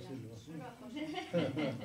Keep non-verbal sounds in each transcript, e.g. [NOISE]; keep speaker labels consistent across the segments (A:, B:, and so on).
A: Solo Je José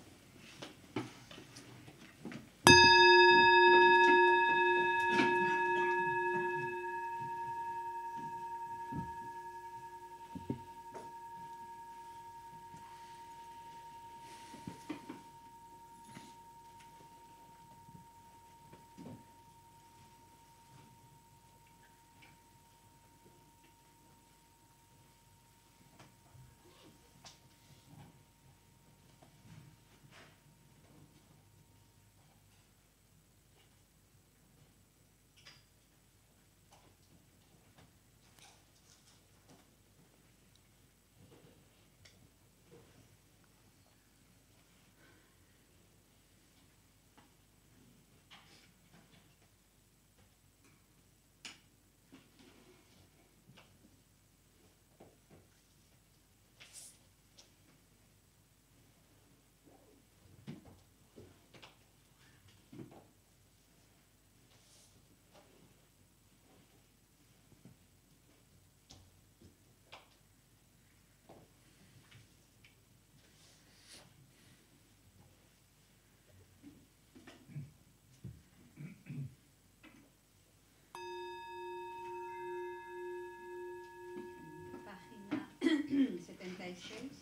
B: James.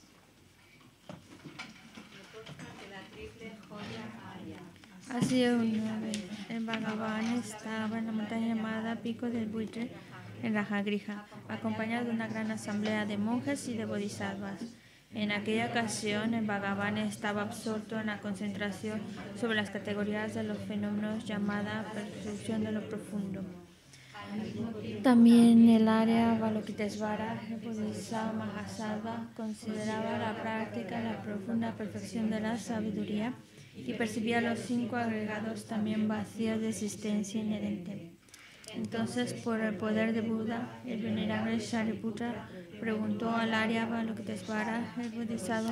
B: El Bhagavan estaba en la montaña llamada Pico del Buitre, en la Jagrija, acompañado de una gran asamblea de monjes y de bodhisattvas. En aquella ocasión, el Bhagavan estaba absorto en la concentración sobre las categorías de los fenómenos llamada percepción de lo profundo. También el área Balokitesvara, Bodhisattva pues, Mahasattva, consideraba la práctica la profunda perfección de la sabiduría y percibía los cinco agregados también vacíos de existencia inherente. Entonces, por el poder de Buda, el venerable Shariputra preguntó al área Balokitesvara, el Bodhisattva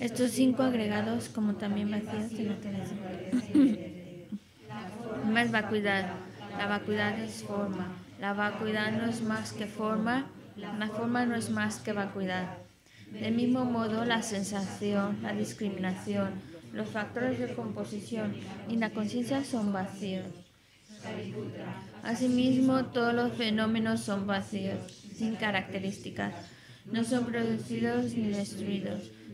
B: estos cinco agregados, como también vacíos de Una Más vacuidad. La vacuidad es forma. La vacuidad no es más que forma. La forma no es más que vacuidad. Del mismo modo, la sensación, la discriminación, los factores de composición y la conciencia son vacíos. Asimismo, todos los fenómenos son vacíos, sin características. No son producidos ni destruidos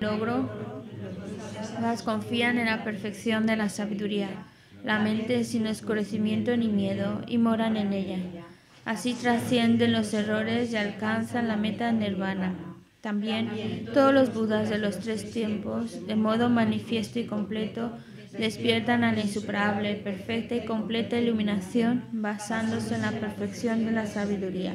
B: logro, las confían en la perfección de la sabiduría, la mente sin oscurecimiento ni miedo, y moran en ella. Así trascienden los errores y alcanzan la meta nirvana. También todos los budas de los tres tiempos, de modo manifiesto y completo, despiertan a la insuperable, perfecta y completa iluminación basándose en la perfección de la sabiduría.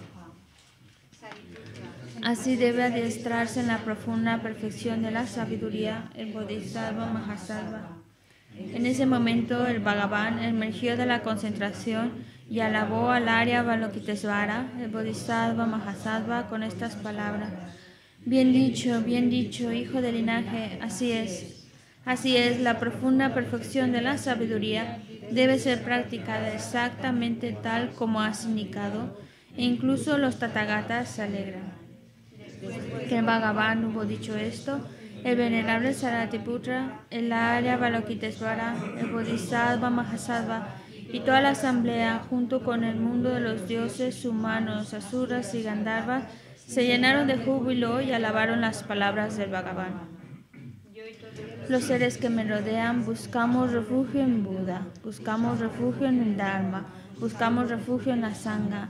B: Así debe adiestrarse en la profunda perfección de la sabiduría el Bodhisattva Mahasattva. En ese momento, el Bhagavan emergió de la concentración y alabó al Arya Valokitesvara, el Bodhisattva Mahasattva, con estas palabras. Bien dicho, bien dicho, hijo del linaje, así es. Así es, la profunda perfección de la sabiduría debe ser practicada exactamente tal como has indicado, e incluso los tatagatas se alegran que el Bhagavan hubo dicho esto, el venerable Saratiputra, el Arya Balokitesvara, el Bodhisattva Mahasattva y toda la asamblea, junto con el mundo de los dioses, humanos, asuras y gandharvas, se llenaron de júbilo y alabaron las palabras del Bhagavan. Los seres que me rodean buscamos refugio en Buda, buscamos refugio en el Dharma, buscamos refugio en la Sangha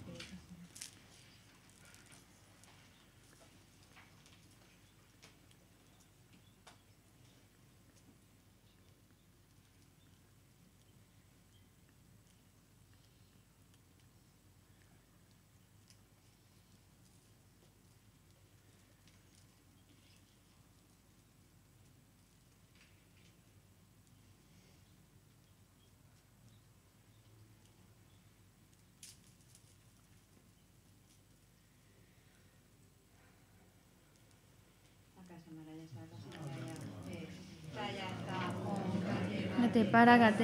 B: para para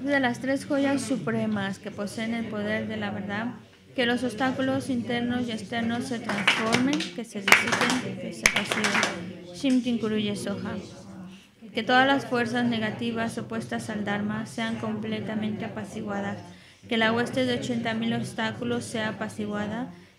B: De las tres joyas supremas que poseen el poder de la verdad, que los obstáculos internos y externos se transformen, que se disipen, que se pasiven. Soja. Que todas las fuerzas negativas opuestas al Dharma sean completamente apaciguadas. Que la hueste de 80.000 obstáculos sea apaciguada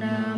B: Shanam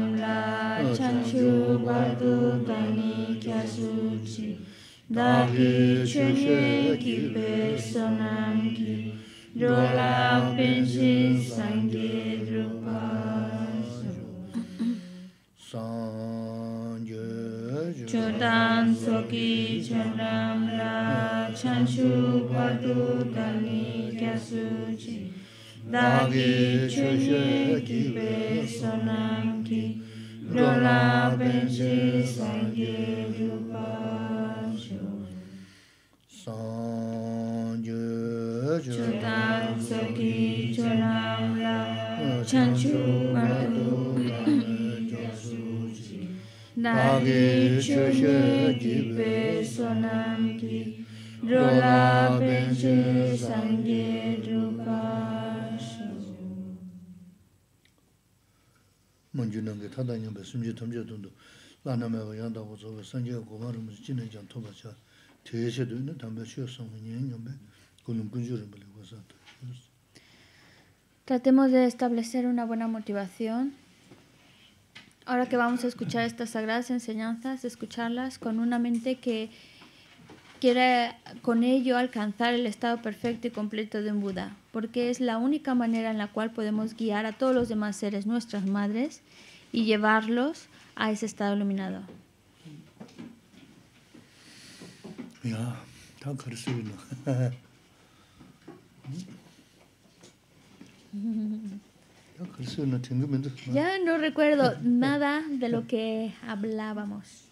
B: Tratemos de establecer una buena motivación. Ahora que vamos a escuchar estas sagradas enseñanzas, escucharlas con una mente que quiera con ello alcanzar el estado perfecto y completo de un Buda, porque es la única manera en la cual podemos guiar a todos los demás seres, nuestras madres, y llevarlos a ese estado iluminado.
C: Ya, [LAUGHS]
B: ya no recuerdo nada de lo que hablábamos.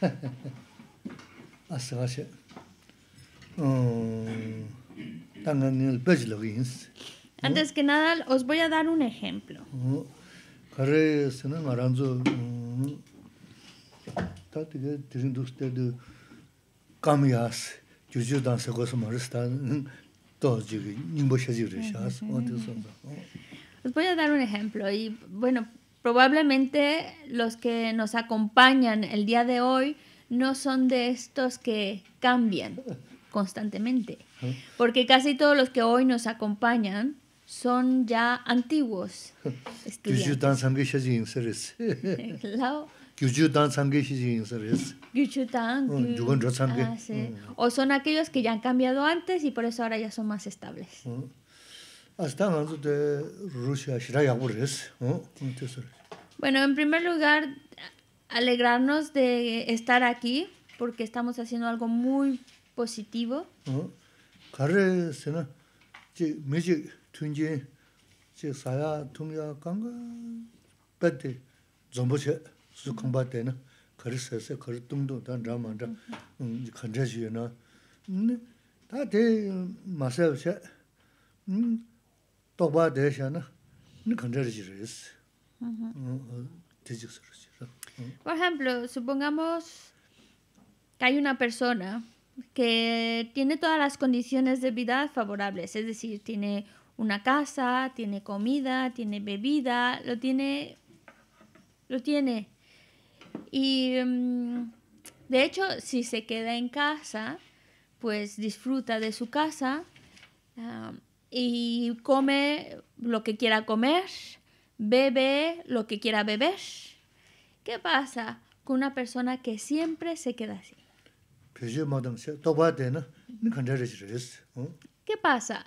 C: [LAUGHS] Mm,
B: Antes que nada, os voy a dar un ejemplo.
C: Mm. Mm, Os mm,
B: voy a dar un ejemplo y bueno, probablemente los que nos acompañan el día de hoy no son de estos que cambian constantemente, porque casi todos los que hoy nos acompañan son ya antiguos. [LAUGHS] ¿Qué [LAUGHS]
C: mm,
B: ah, mm. O son aquellos que ya han cambiado antes y por eso ahora ya son más estables.
C: Mm. Ah,
B: bueno, en primer lugar, alegrarnos de estar aquí porque estamos haciendo algo muy positivo
C: tunji chi saya tumya kanga pati zombuche su kongpa tena kari sese, kari tungtung tan rama ra kanja shiyo toba ta te masayo che tokpa de sha na kanja
B: Por ejemplo, supongamos que hay una persona que tiene todas las condiciones de vida favorables, es decir, tiene una casa, tiene comida, tiene bebida, lo tiene, lo tiene. Y mm, de hecho, si se queda en casa, pues disfruta de su casa y come lo que quiera comer, bebe lo que quiera beber. ¿Qué pasa con una persona que siempre se queda así? ¿Qué pasa?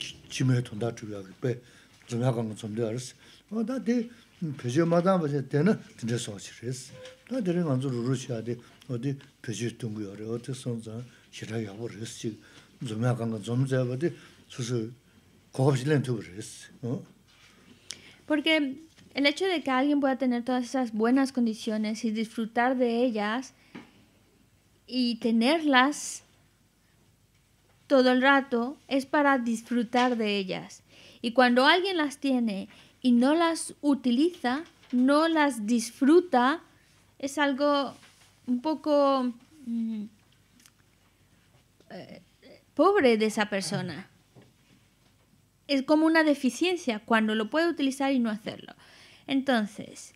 C: Porque
B: el hecho de que alguien pueda tener todas esas buenas condiciones y disfrutar de ellas y tenerlas todo el rato es para disfrutar de ellas. Y cuando alguien las tiene y no las utiliza, no las disfruta, es algo un poco mm, eh, pobre de esa persona. Es como una deficiencia cuando lo puede utilizar y no hacerlo. Entonces,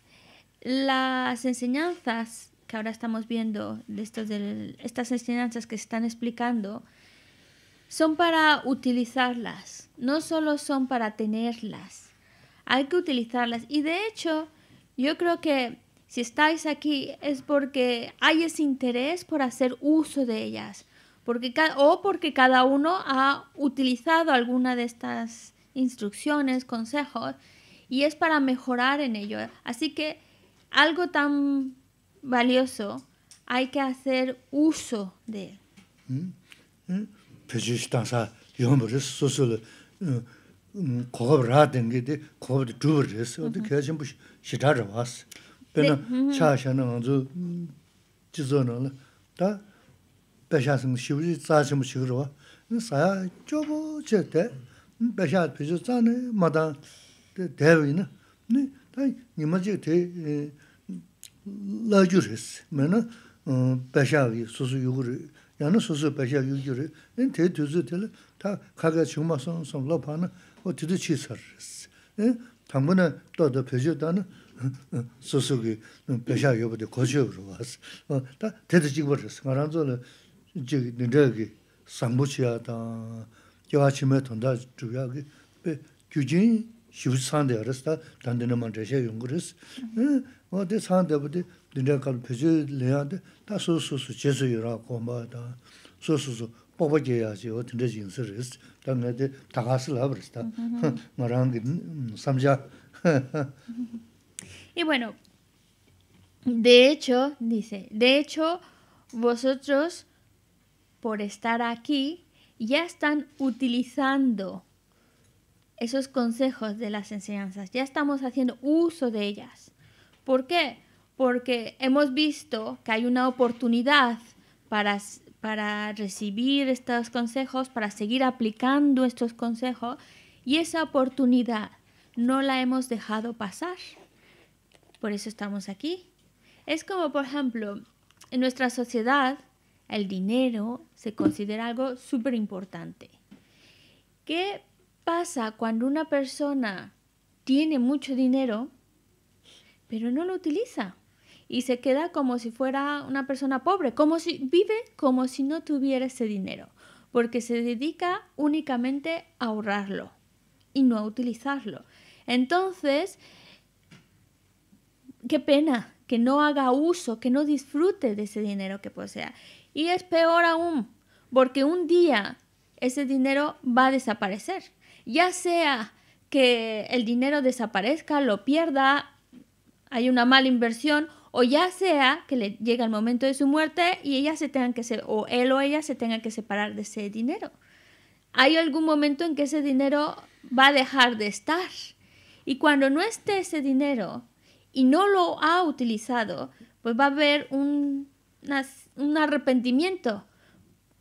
B: las enseñanzas que ahora estamos viendo, de estas enseñanzas que se están explicando, son para utilizarlas, no solo son para tenerlas. Hay que utilizarlas. Y de hecho, yo creo que si estáis aquí es porque hay ese interés por hacer uso de ellas, porque o porque cada uno ha utilizado alguna de estas instrucciones, consejos, y es para mejorar en ello. Así que algo tan valioso hay que hacer uso de él. Mm, mm.
C: pechish tangsa yomboris, susul kogab raa dengi di kogab di dhubaris, odi kachin bu shidhar waas. Pena chaashana anzu jizo nola, da pechashang shivuji tsaashim shigar waa, saya chobo che te, pechash pechish tsaane madang dewi na, da te mena susu yāna sūsū bāshyā yu yu rī, yīn tē tū sū tē lī, tā kāgā chūma sōng sōng lō pā nā, wā tī tū chī sār rī sī. yīn tāngbū nā tō tō pēchū tā nā, sūsū kī bāshyā yu bā kōchū yu rī wā sī. tā tē tū rī sī, rāndzō kī tā, kī wā chī mē chū yā kī, yā rī sī, tā nā rī sī. Y bueno,
B: de hecho, dice, de hecho, vosotros, por estar aquí, ya están utilizando esos consejos de las enseñanzas, ya estamos haciendo uso de ellas. ¿Por qué? porque hemos visto que hay una oportunidad para, recibir estos consejos, para seguir aplicando estos consejos, y esa oportunidad no la hemos dejado pasar. Por eso estamos aquí. Es como, por ejemplo, en nuestra sociedad, el dinero se considera algo súper importante. ¿Qué pasa cuando una persona tiene mucho dinero, pero no lo utiliza? y se queda como si fuera una persona pobre, como si vive como si no tuviera ese dinero, porque se dedica únicamente a ahorrarlo y no a utilizarlo. Entonces, qué pena que no haga uso, que no disfrute de ese dinero que posea. Y es peor aún, porque un día ese dinero va a desaparecer. Ya sea que el dinero desaparezca, lo pierda, hay una mala inversión o ya sea que le llega el momento de su muerte y ella se tengan que o él o ella se tenga que separar de ese dinero. Hay algún momento en que ese dinero va a dejar de estar. Y cuando no esté ese dinero y no lo ha utilizado, pues va a haber un, un arrepentimiento.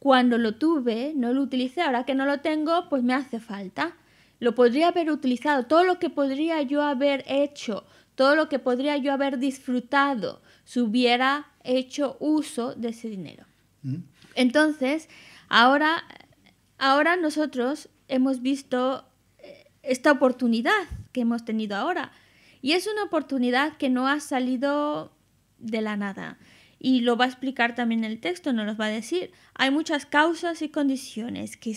B: Cuando lo tuve, no lo utilicé, ahora que no lo tengo, pues me hace falta. Lo podría haber utilizado, todo lo que podría yo haber hecho, todo lo que podría yo haber disfrutado si hubiera hecho uso de ese dinero. Mm. Entonces, ahora, ahora nosotros hemos visto eh, esta oportunidad que hemos tenido ahora. Y es una oportunidad que no ha salido de la nada. Y lo va a explicar también el texto, nos va a decir. Hay muchas causas y condiciones que,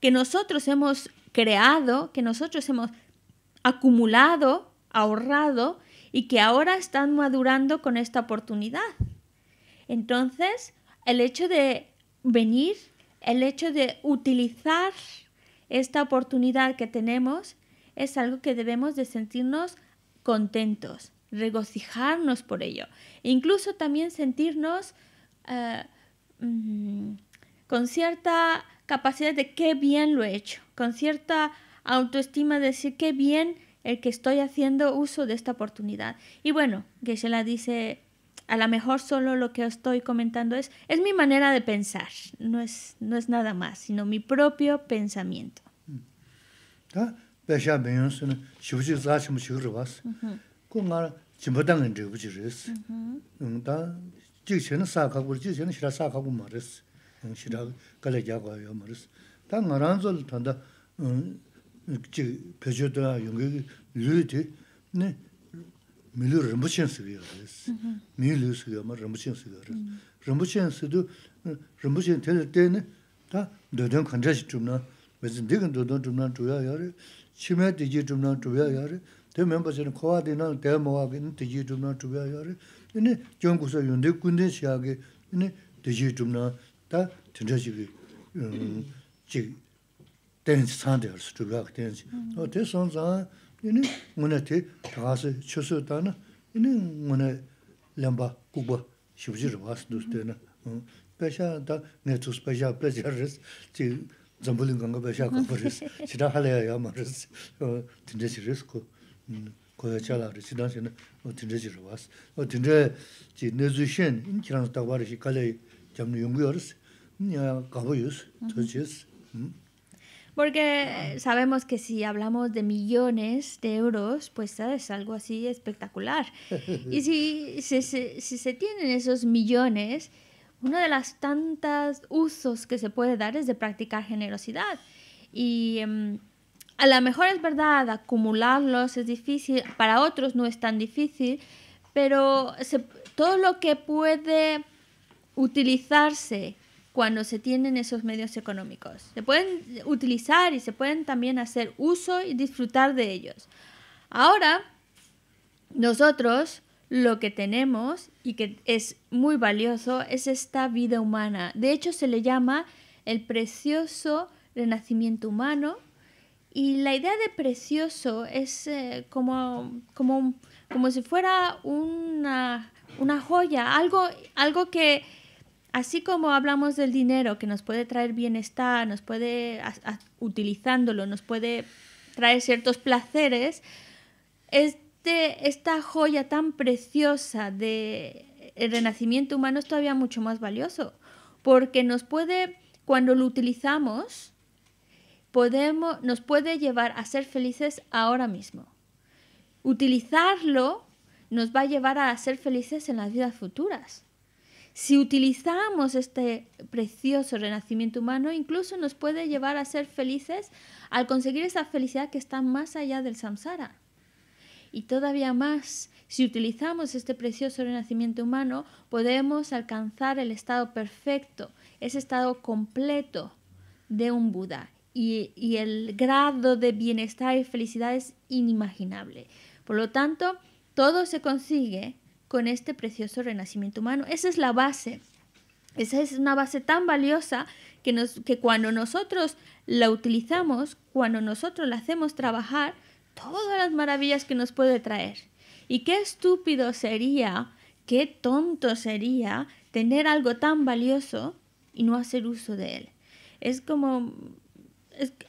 B: que nosotros hemos creado, que nosotros hemos acumulado ahorrado y que ahora están madurando con esta oportunidad. Entonces, el hecho de venir, el hecho de utilizar esta oportunidad que tenemos es algo que debemos de sentirnos contentos, regocijarnos por ello, incluso también sentirnos eh, mm, con cierta capacidad de qué bien lo he hecho, con cierta autoestima de decir qué bien el que estoy haciendo uso de esta oportunidad. Y bueno, se la dice, a lo mejor solo lo que estoy comentando es, es mi manera de pensar, no es, no es nada más, sino mi propio pensamiento.
C: 그 교수도 연구를 르드네 밀르 뭐 시험 쓰게 그래서 밀르 씨가 뭐 시험 쓰게 그래서 람부 시험도 람부 시험 될 때네 다 너든 관계지 좀나 무슨 딩도 너든 좀나 또 야야 치매 디지털 좀나 또 야야 대 멤버스는 코아디널 대모화기는 또지 좀나 또 야야 네 정국서 윤대 군대 씨하게 네 디지털 좀나 다 진저지기 음 chik, tenzi tsandi arsi, tsubiak tenzi. No, mm-hmm. te son zan, ini ngune te tagasi chusu dana, ini ngune lemba kukba shibujir wasi dus mm. da nga tsus pesha pesha arsi, [LAUGHS] chi zambuli nganga pesha kubar tinde si arsi ku, kuya na tinde si arsi. No, tinde
B: Porque sabemos que si hablamos de millones de euros, pues es algo así espectacular. [LAUGHS] Y si, si, si, se tienen esos millones, uno de los tantos usos que se puede dar es de practicar generosidad. Y em, a lo mejor es verdad, acumularlos es difícil, para otros no es tan difícil, pero todo lo que puede utilizarse cuando se tienen esos medios económicos. Se pueden utilizar y se pueden también hacer uso y disfrutar de ellos. Ahora, nosotros lo que tenemos y que es muy valioso es esta vida humana. De hecho, se le llama el precioso renacimiento humano y la idea de precioso es eh, como, como, como si fuera una, joya, algo, algo que Así como hablamos del dinero que nos puede traer bienestar, nos puede, utilizándolo, nos puede traer ciertos placeres, este, esta joya tan preciosa del renacimiento humano es todavía mucho más valioso, porque nos puede, cuando lo utilizamos, podemos, nos puede llevar a ser felices ahora mismo. Utilizarlo nos va a llevar a ser felices en las vidas futuras. Si utilizamos este precioso renacimiento humano, incluso nos puede llevar a ser felices al conseguir esa felicidad que está más allá del samsara. Y todavía más, si utilizamos este precioso renacimiento humano, podemos alcanzar el estado perfecto, ese estado completo de un Buda. Y, el grado de bienestar y felicidad es inimaginable. Por lo tanto, todo se consigue con este precioso renacimiento humano. Esa es la base. Esa es una base tan valiosa que, cuando nosotros la utilizamos, cuando nosotros la hacemos trabajar, todas las maravillas que nos puede traer. Y qué estúpido sería, qué tonto sería tener algo tan valioso y no hacer uso de él. Es como,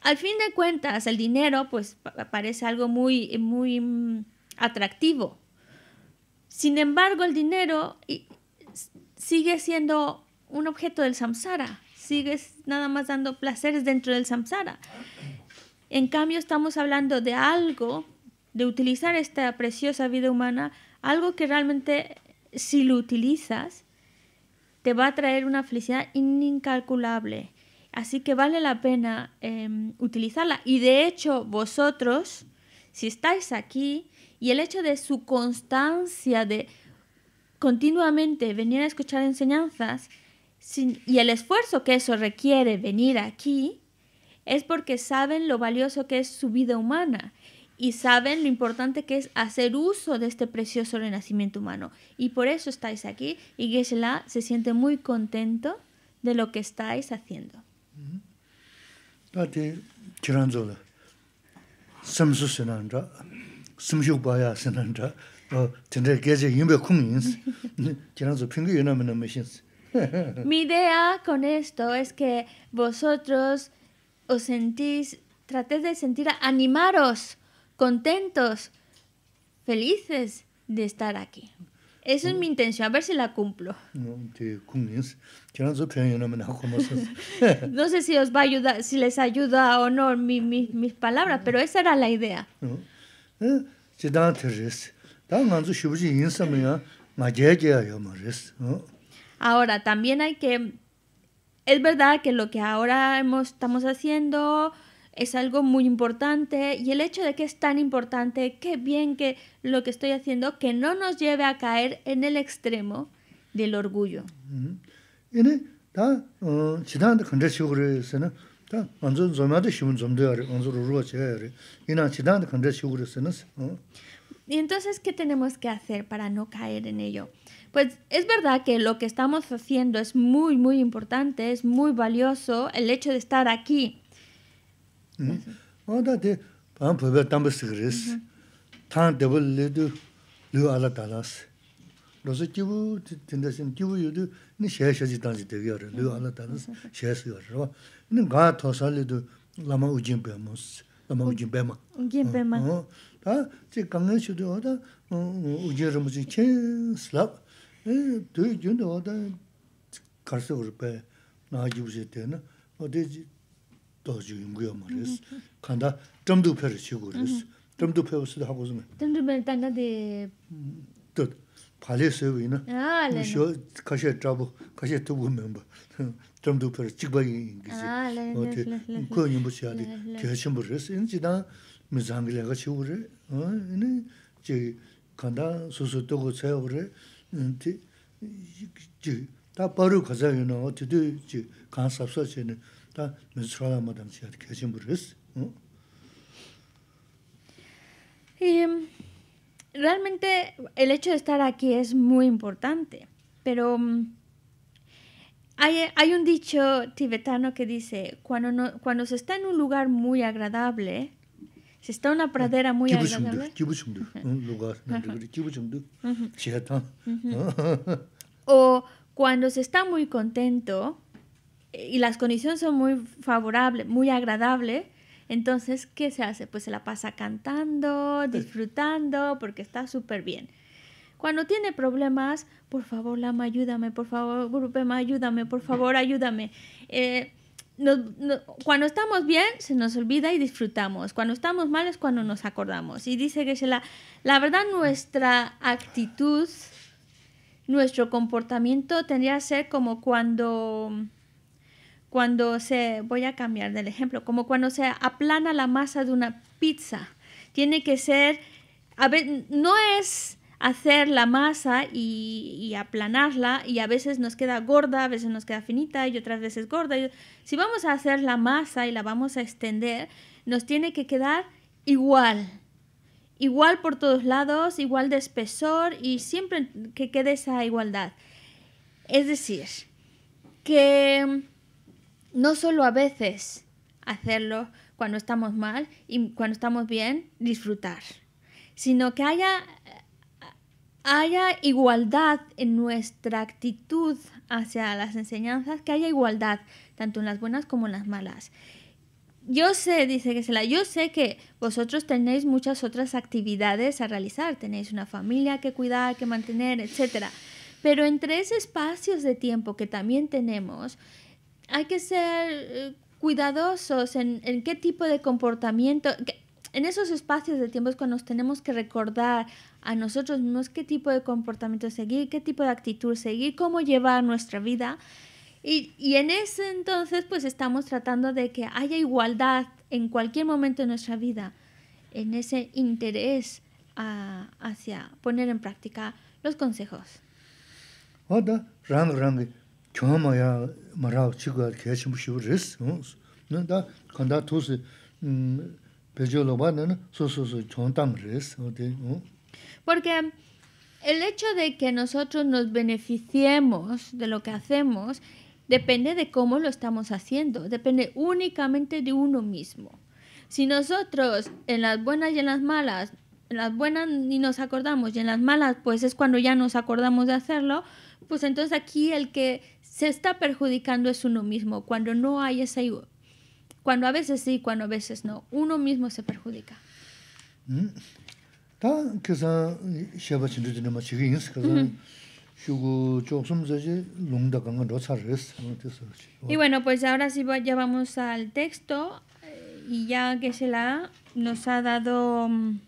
B: al fin de cuentas, el dinero pues parece algo muy, muy mm, atractivo, sin embargo, el dinero sigue siendo un objeto del samsara, sigue nada más dando placeres dentro del samsara. En cambio, estamos hablando de algo, de utilizar esta preciosa vida humana, algo que realmente si lo utilizas, te va a traer una felicidad incalculable. Así que vale la pena em, utilizarla. Y de hecho, vosotros, si estáis aquí, y el hecho de su constancia de continuamente venir a escuchar enseñanzas y el esfuerzo que eso requiere venir aquí, es porque saben lo valioso que es su vida humana y saben lo importante que es hacer uso de este precioso renacimiento humano. Y por eso estáis aquí y Geshe-la se siente muy contento de lo que estáis haciendo.
C: [LAUGHS] Mi
B: idea con esto es que vosotros os sentís, tratéis de sentir animaros, contentos, felices de estar aquí. Esa es mi intención, a ver si la cumplo. [LAUGHS] No sé si os va a ayudar, si les ayuda o no mis palabras, pero esa era la idea. Ahora, también hay que... Es verdad que lo que ahora hemos, estamos haciendo es algo muy importante y el hecho de que es tan importante, qué bien que lo que estoy haciendo, que no nos lleve a caer en el extremo del orgullo. Y entonces, ¿qué tenemos que hacer para no caer en ello? Pues es verdad que lo que estamos haciendo es muy, muy importante, es muy valioso el hecho de estar aquí.
C: Uh -huh. 로즈 기부 된다신 기부 요도 니 셰셔지 단지 되게요 르 안나 단스 셰스요 로 니는 가 토살리도 라마 우진 라마 우진 베마 우진 베마 어다제 강은 수도 어다 우제르 무지 켄슬랍 에도 준도 어다 가르서 그룹에 나지부제 되나 어디 도지 용구요 말레스 간다 점도 펴르 시고 그랬어 점도 펴었어 하고 좀
B: 점도 벨 단나데
C: 또 kāli sēwī na, mō shio kāshē trābō, kāshē tūbō mēmbā, trāmdō pērā chikbā yīngi sī, mō tē, kua yīmbō shiā dī, kia shimbō rēs, yīn jī dāng mī zhāngi lēgā shivu rē, yīn jī kāndā sūsū
B: realmente el hecho de estar aquí es muy importante, pero mm, hay, un dicho tibetano que dice, cuando, se está en un lugar muy agradable, se está en una pradera muy agradable... o cuando se está muy contento eh, y las condiciones son muy favorables, muy agradables, entonces, ¿qué se hace? Pues se la pasa cantando, disfrutando, porque está súper bien. Cuando tiene problemas, por favor, Lama, ayúdame, por favor, Grupema, ayúdame, por favor, [LAUGHS] ayúdame. Eh, cuando estamos bien, se nos olvida y disfrutamos. Cuando estamos mal es cuando nos acordamos. Y dice que se la, la verdad, nuestra actitud, nuestro comportamiento tendría que ser como cuando cuando se, voy a cambiar del ejemplo, como cuando se aplana la masa de una pizza. Tiene que ser, a ver, no es hacer la masa y, y, aplanarla y a veces nos queda gorda, a veces nos queda finita y otras veces gorda. Si vamos a hacer la masa y la vamos a extender, nos tiene que quedar igual. Igual por todos lados, igual de espesor y siempre que quede esa igualdad. Es decir, que no solo a veces hacerlo cuando estamos mal y cuando estamos bien, disfrutar, sino que haya, haya igualdad en nuestra actitud hacia las enseñanzas, que haya igualdad, tanto en las buenas como en las malas. Yo sé, dice Gesela, yo sé que vosotros tenéis muchas otras actividades a realizar, tenéis una familia que cuidar, que mantener, etc. Pero en tres espacios de tiempo que también tenemos, hay que ser eh, cuidadosos en, qué tipo de comportamiento, en esos espacios de tiempo es cuando nos tenemos que recordar a nosotros mismos qué tipo de comportamiento seguir, qué tipo de actitud seguir, cómo llevar nuestra vida. Y, en ese entonces pues estamos tratando de que haya igualdad en cualquier momento de nuestra vida, en ese interés ah, hacia poner en práctica los consejos.
C: Hola, oh, porque
B: el hecho de que nosotros nos beneficiemos de lo que hacemos depende de cómo lo estamos haciendo, depende únicamente de uno mismo. Si nosotros en las buenas y en las malas, en las buenas ni nos acordamos y en las malas pues es cuando ya nos acordamos de hacerlo, pues entonces aquí el que se está perjudicando es uno mismo cuando no hay esa cuando a veces sí cuando a veces no uno mismo se perjudica mm. y bueno pues ahora sí ya vamos al texto eh, y ya que se la nos ha dado mm,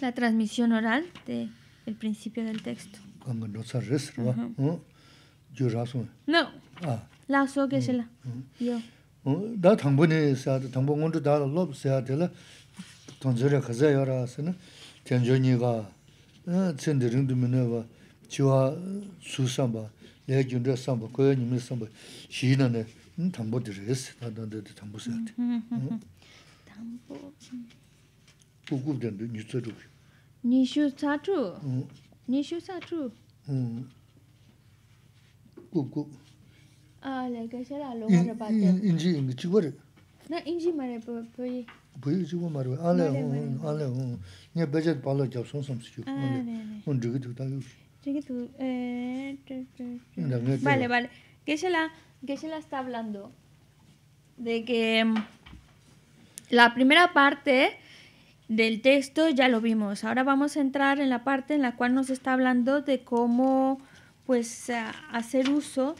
B: la transmisión oral de el principio del texto 주라송 노 아. 라소 계실라 요
C: 어다 사다 당분 다 럽스 돈저려 가자 전전이가 어 전들인도 지와 수상바 레전드 상바 고연님 상바 시인네 음 담보들이스 나도 담보세요
B: 음 담보
C: 고급된데 뉴스도
B: 뉴스 사투 뉴스 gu Ah, la que será lo va reparte.
C: Inji ingi chigore.
B: Na inji mare po po.
C: Po inji go mare. Ale ale. Ah, ne budget palo jab son som si. Un jige tu ta yo.
B: Jige eh Vale, vale. Que se la que se la está hablando de que mm, la primera parte del texto ya lo vimos. Ahora vamos a entrar en la parte en la cual nos está hablando de cómo pues a hacer uso,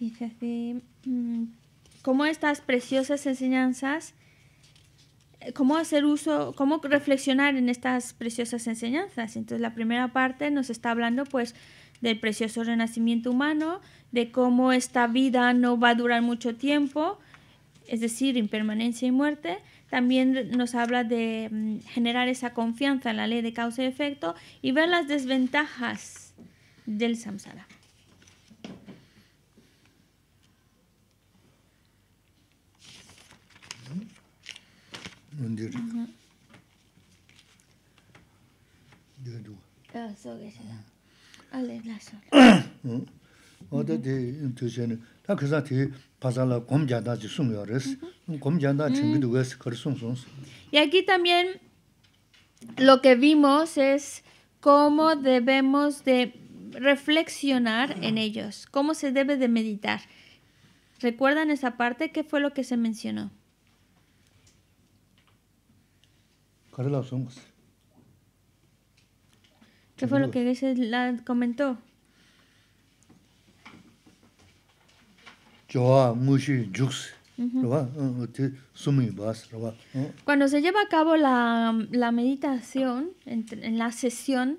B: dice así mm, cómo estas preciosas enseñanzas, eh, cómo hacer uso, cómo reflexionar en estas preciosas enseñanzas. Entonces la primera parte nos está hablando pues del precioso renacimiento humano, de cómo esta vida no va a durar mucho tiempo, es decir, impermanencia y muerte. También nos habla de mm, generar esa confianza en la ley de causa y efecto y ver las desventajas del samsara.
C: Mundir. Mm, Diyo
B: Ah, so ge shi. Ale la
C: so. [COUGHS] Mm. Oda de tu shene. Ta kasa ti pasala gom janda ji sung yo res. Gom janda mm. chingi du wes kar sung sung.
B: Y aquí también lo que vimos es cómo debemos de reflexionar en ellos, cómo se debe de meditar. ¿Recuerdan esa parte? ¿Qué fue lo que se mencionó? ¿Qué fue lo que se comentó? Uh, Cuando se lleva a cabo la, meditación, en la sesión,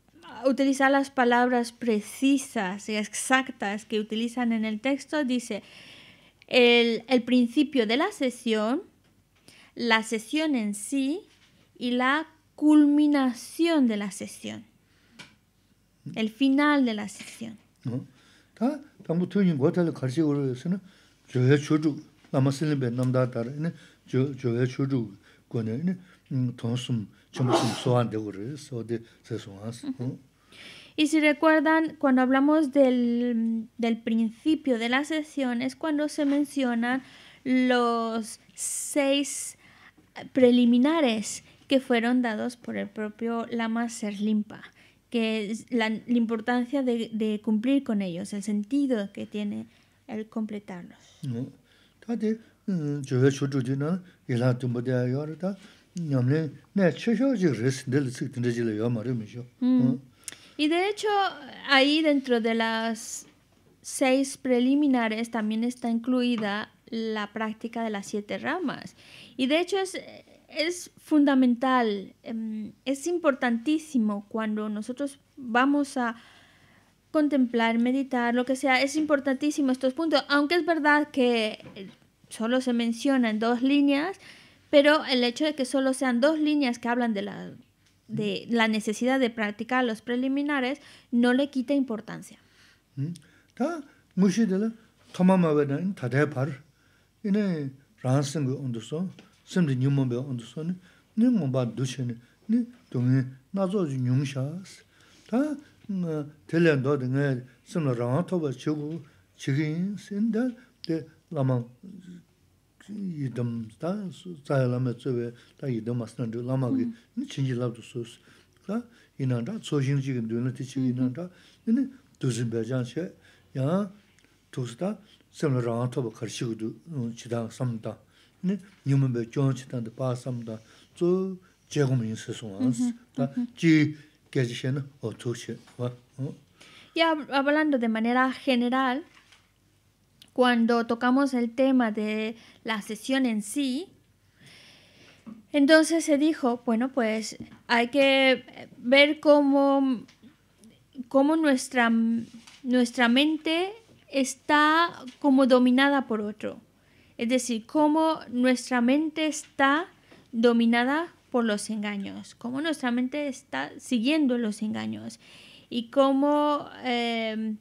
B: utilizar las palabras precisas y exactas que utilizan en el texto, dice el, el principio de la sesión, la sesión en sí y la culminación de la sesión. El final de la sesión y si recuerdan, cuando hablamos del, del, principio de la sesión, es cuando se mencionan los seis preliminares que fueron dados por el propio Lama Serlimpa, que es la, importancia de, cumplir con ellos, el sentido que tiene el completarlos.
C: ¿No? Mm.
B: Mm. Y de hecho ahí dentro de las seis preliminares también está incluida la práctica de las siete ramas. Y de hecho es, es fundamental, em, es importantísimo cuando nosotros vamos a contemplar, meditar, lo que sea, es importantísimo estos puntos, aunque es verdad que solo se mencionan dos líneas, pero el hecho de que solo sean dos líneas que hablan de la, de la necesidad de practicar los preliminares no le quita importancia.
C: 이듬 다 자라마 쯔베 다 이듬 마스난데 라마기 니 친지랍도 소스 그 이난다 소신 지금 되는 티치 이난다 니 두진 배장체 야 두스다 섬을 kharshigudu, 거시고도 지다 삼다 니 니면 배 존치다데 바 삼다 쯔 제공민 스송스 다지 계지션 어 투시 와
B: 야, hablando de manera general, cuando tocamos el tema de la sesión en sí, entonces se dijo, bueno, pues hay que ver cómo, cómo nuestra, nuestra mente está como dominada por otro. Es decir, cómo nuestra mente está dominada por los engaños, cómo nuestra mente está siguiendo los engaños y cómo eh,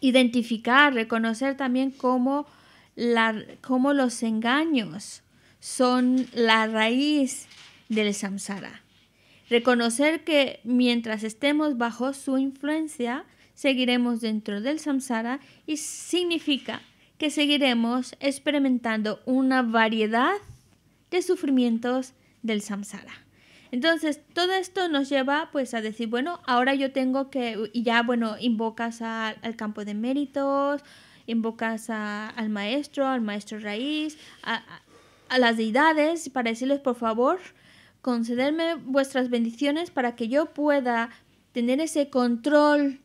B: identificar, reconocer también cómo, la, cómo los engaños son la raíz del samsara. Reconocer que mientras estemos bajo su influencia, seguiremos dentro del samsara y significa que seguiremos experimentando una variedad de sufrimientos del samsara. Entonces, todo esto nos lleva pues a decir, bueno, ahora yo tengo que, y ya, bueno, invocas al campo de méritos, invocas al maestro, al maestro raíz, a, las deidades, para decirles, por favor, concederme vuestras bendiciones para que yo pueda tener ese control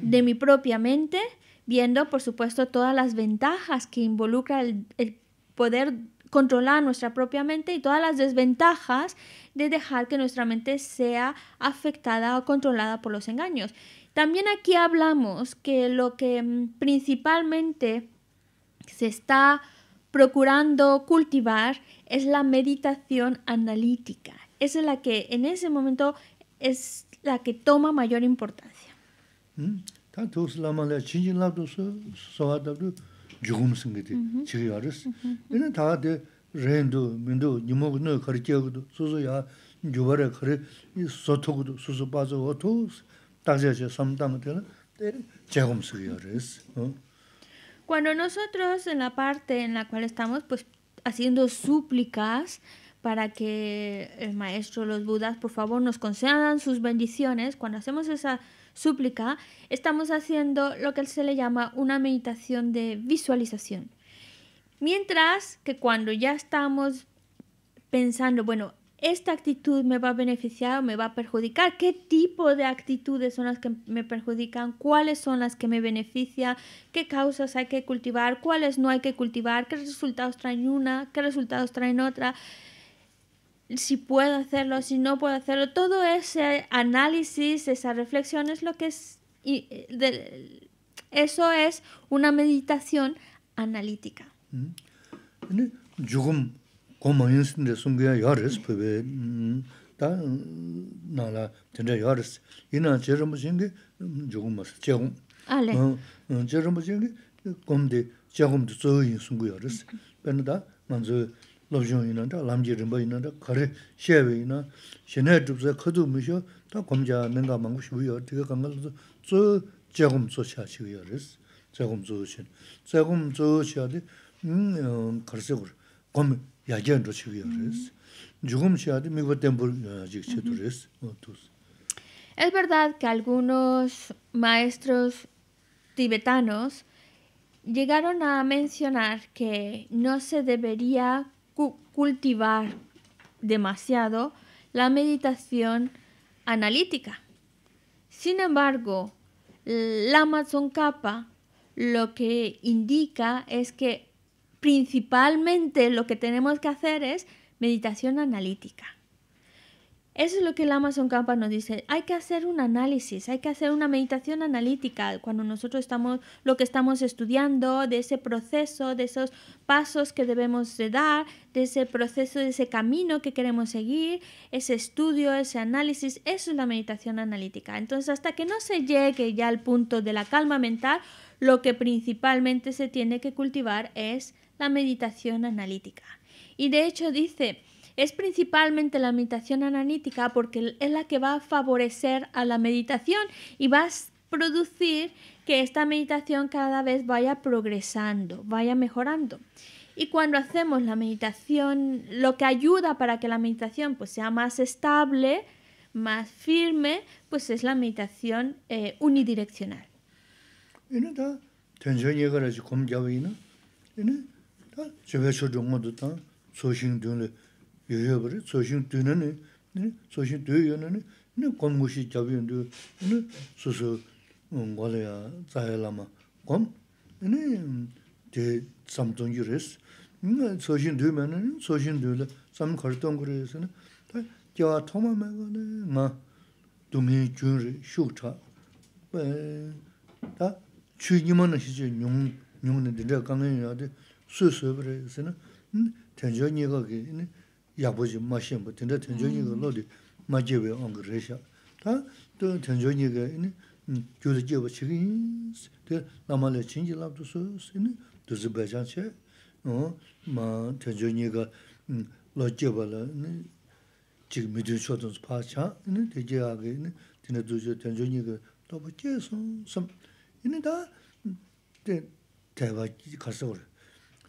B: de mi propia mente, viendo, por supuesto, todas las ventajas que involucra el poder controlar nuestra propia mente y todas las desventajas de dejar que nuestra mente sea afectada o controlada por los engaños. También aquí hablamos que lo que mm, principalmente se está procurando cultivar es la meditación analítica. Esa es la que en ese momento es la que toma mayor importancia. Cuando nosotros en la parte en la cual estamos pues haciendo súplicas para que el maestro, los budas, por favor nos concedan sus bendiciones, cuando hacemos esa súplica, estamos haciendo lo que se le llama una meditación de visualización. Mientras que cuando ya estamos pensando, bueno, esta actitud me va a beneficiar o me va a perjudicar, qué tipo de actitudes son las que me perjudican, cuáles son las que me benefician, qué causas hay que cultivar, cuáles no hay que cultivar, qué resultados traen una, qué resultados traen otra, si puedo hacerlo, si no puedo hacerlo, todo ese análisis, esa reflexión lo que es, y eh, eso es una meditación analítica. 응? 근데
C: gum gum yun sin de sun gu ya yares puwe taa nalaa tenra yares yun naa cheramu jingi yu gum masi che gum ale cheramu jingi gum di che gum di zu yun sun gu yares pena taa manzu loo zhung yun naa taa lam ji rinpa yun naa taa kare xewe yun naa tiga Es
B: verdad que algunos maestros tibetanos llegaron a mencionar que no se debería cultivar demasiado la meditación analítica. Sin embargo, la Tsongkhapa lo que indica es que principalmente lo que tenemos que hacer es meditación analítica. Eso es lo que el Amazon Campa nos dice. Hay que hacer un análisis, hay que hacer una meditación analítica cuando nosotros estamos, lo que estamos estudiando, de ese proceso, de esos pasos que debemos de dar, de ese proceso, de ese camino que queremos seguir, ese estudio, ese análisis. Eso es la meditación analítica. Entonces, hasta que no se llegue ya al punto de la calma mental, lo que principalmente se tiene que cultivar es la meditación analítica. Y de hecho dice, es principalmente la meditación analítica porque es la que va a favorecer a la meditación y va a producir que esta meditación cada vez vaya progresando, vaya mejorando. Y cuando hacemos la meditación, lo que ayuda para que la meditación pues, sea más estable, más firme, pues es la meditación eh, unidireccional.
C: 다 제베 쇼종모도 다 소싱 듄레 요요버리 소싱 듄네 네 소싱 듄요네 네 공무시 잡이는데 네 소소 몽골이야 자야라마 곰 네, 제 삼촌 유레스. 네, 소싱 되면은 소신 되래. 삼 걸던 거에서는 다 겨와 통하면은 마 도미 준리 쇼차. 에다 주님은 이제 용 용는 데 내가 돼. sui sui bari isi na tenzhio nyinga ki yaboji ma shenpa, tenzha tenzhio nyinga lo di ma jebe anga re sha. Ta tenzhio nyinga gyuzi jeba chigi isi, te lama le chingi labdu sui isi na duzi bachan che, ma lo la cha,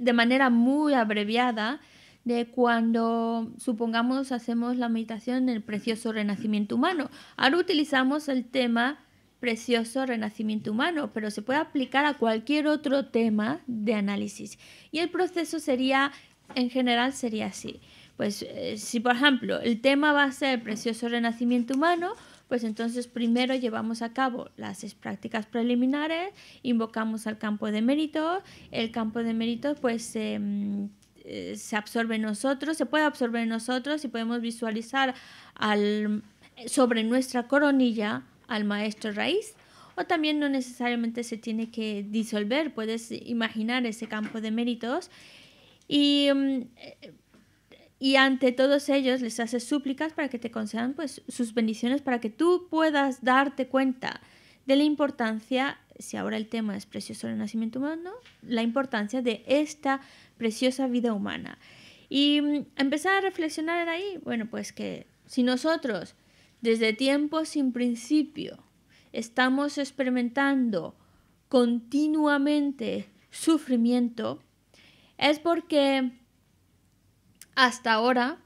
B: de manera muy abreviada de cuando, supongamos, hacemos la meditación el precioso renacimiento humano. Ahora utilizamos el tema precioso renacimiento humano, pero se puede aplicar a cualquier otro tema de análisis. Y el proceso sería, en general, sería así. Pues eh, si, por ejemplo, el tema va a ser precioso renacimiento humano, pues entonces primero llevamos a cabo las prácticas preliminares, invocamos al campo de méritos, el campo de méritos pues mm, eh, se absorbe en nosotros, se puede absorber en nosotros y podemos visualizar sobre nuestra coronilla al maestro raíz o también no necesariamente se tiene que disolver, puedes imaginar ese campo de méritos y mm, eh, y ante todos ellos les hace súplicas para que te concedan pues, sus bendiciones para que tú puedas darte cuenta de la importancia, si ahora el tema es precioso el nacimiento humano, la importancia de esta preciosa vida humana. Y mm, empezar a reflexionar ahí, bueno, pues que si nosotros desde tiempos sin principio estamos experimentando continuamente sufrimiento, es porque hasta ahora,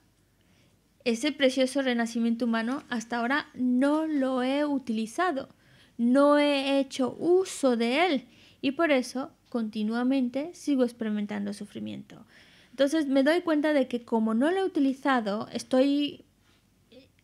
B: ese precioso renacimiento humano, hasta ahora no lo he utilizado, no he hecho uso de él y por eso continuamente sigo experimentando sufrimiento. Entonces me doy cuenta de que como no lo he utilizado, estoy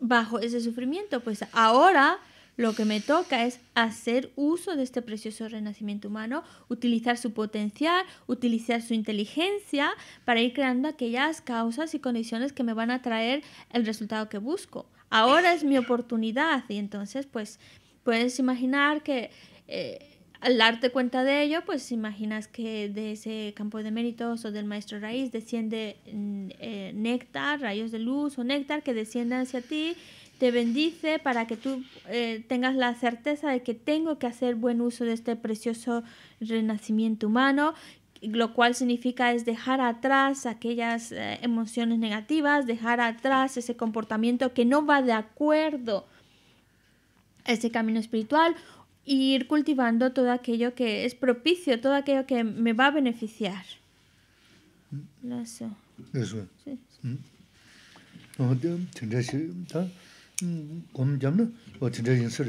B: bajo ese sufrimiento, pues ahora lo que me toca es hacer uso de este precioso renacimiento humano, utilizar su potencial, utilizar su inteligencia para ir creando aquellas causas y condiciones que me van a traer el resultado que busco. Ahora es mi oportunidad y entonces pues puedes imaginar que... Eh, al darte cuenta de ello, pues imaginas que de ese campo de méritos o del maestro raíz desciende mm, eh, néctar, rayos de luz o néctar que desciende hacia ti te bendice para que tú eh, tengas la certeza de que tengo que hacer buen uso de este precioso renacimiento humano lo cual significa es dejar atrás aquellas eh, emociones negativas, dejar atrás ese comportamiento que no va de acuerdo a ese camino espiritual, e ir cultivando todo aquello que es propicio, todo aquello que me va a beneficiar. Mm. Eso.
C: Eso. Sí. Mm. gom jam nu o 네 yin 그 용서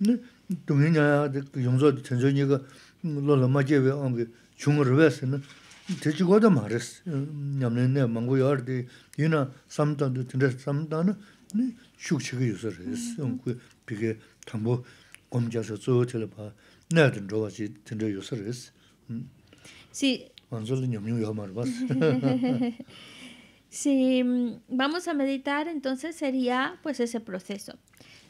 C: Nu dung yin nyaya yungzo tinte yin yiga lo lama je we ang chung rwe se nu te chi goda ma res. Nyam nin ne mangu yar di yina samta nu
B: Si mm, vamos a meditar, entonces sería pues ese proceso.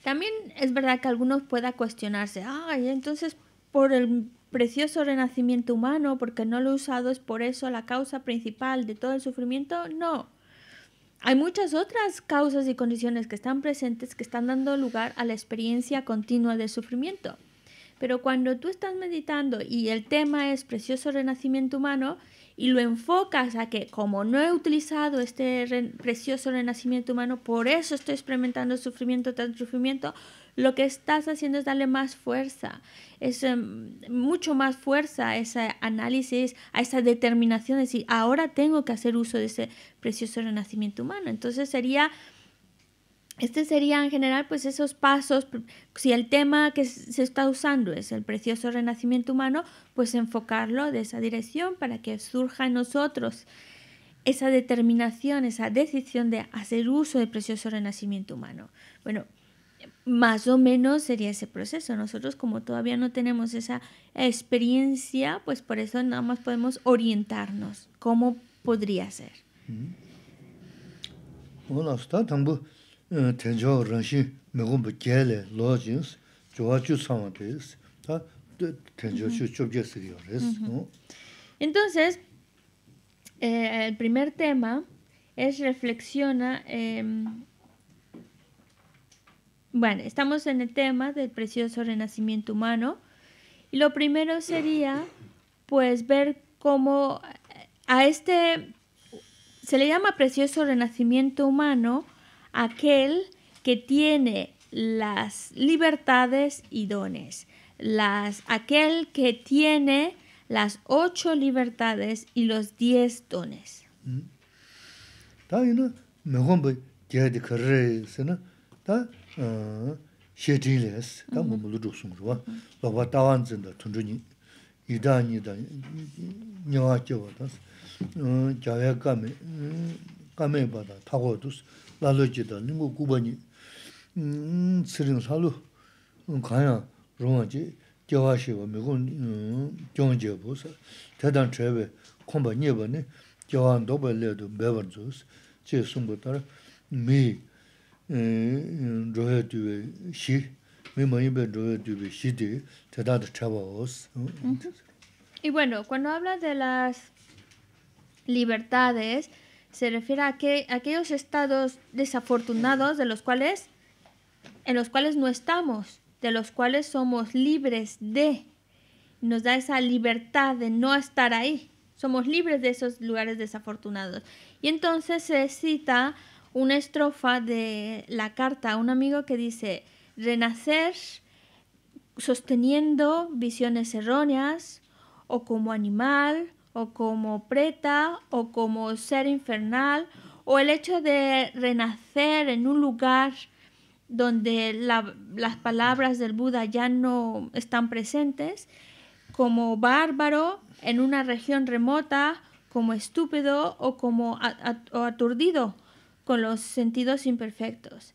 B: También es verdad que algunos pueda cuestionarse, ay, entonces por el precioso renacimiento humano, porque no lo he usado, es por eso la causa principal de todo el sufrimiento. No. Hay muchas otras causas y condiciones que están presentes que están dando lugar a la experiencia continua del sufrimiento. Pero cuando tú estás meditando y el tema es precioso renacimiento humano, y lo enfocas a que como no he utilizado este precioso renacimiento humano, por eso estoy experimentando sufrimiento tras sufrimiento, lo que estás haciendo es darle más fuerza, es em, mucho más fuerza a ese análisis, a esa determinación de decir, ahora tengo que hacer uso de ese precioso renacimiento humano. Entonces sería este sería en general pues esos pasos, si el tema que se está usando es el precioso renacimiento humano, pues enfocarlo de esa dirección para que surja en nosotros esa determinación, esa decisión de hacer uso del precioso renacimiento humano. Bueno, más o menos sería ese proceso. Nosotros como todavía no tenemos esa experiencia, pues por eso nada más podemos orientarnos cómo podría ser. Mm-hmm.
C: está -hmm. Entonces,
B: eh, el primer tema es reflexiona, em, bueno, estamos en el tema del precioso renacimiento humano, y lo primero sería, pues, ver cómo a este, se le llama precioso renacimiento humano, aquel que tiene las libertades y dones, las, aquel que tiene las ocho libertades y los diez dones.
C: lalo jita, ningu guba nyi, mm, tsiring salu, mm, kanya runga ji, gyawa shiwa, mikun mm, gyong jiwa bosa, tedan trewe, komba nyeba ni, gyawa ndoba ledu mbevar zuus, che sumba tara, mi rohe duwe shi, mi mayimbe rohe duwe shi di, tedan trewa os.
B: Mm-hmm. Y bueno, cuando habla de las libertades, se refiere a, aquellos estados desafortunados de los cuales, en los cuales no estamos, de los cuales somos libres de. Nos da esa libertad de no estar ahí. Somos libres de esos lugares desafortunados. Y entonces se cita una estrofa de la carta a un amigo que dice, renacer sosteniendo visiones erróneas o como animal o como preta, o como ser infernal, o el hecho de renacer en un lugar donde las palabras del Buda ya no están presentes, como bárbaro en una región remota, como estúpido o como aturdido con los sentidos imperfectos.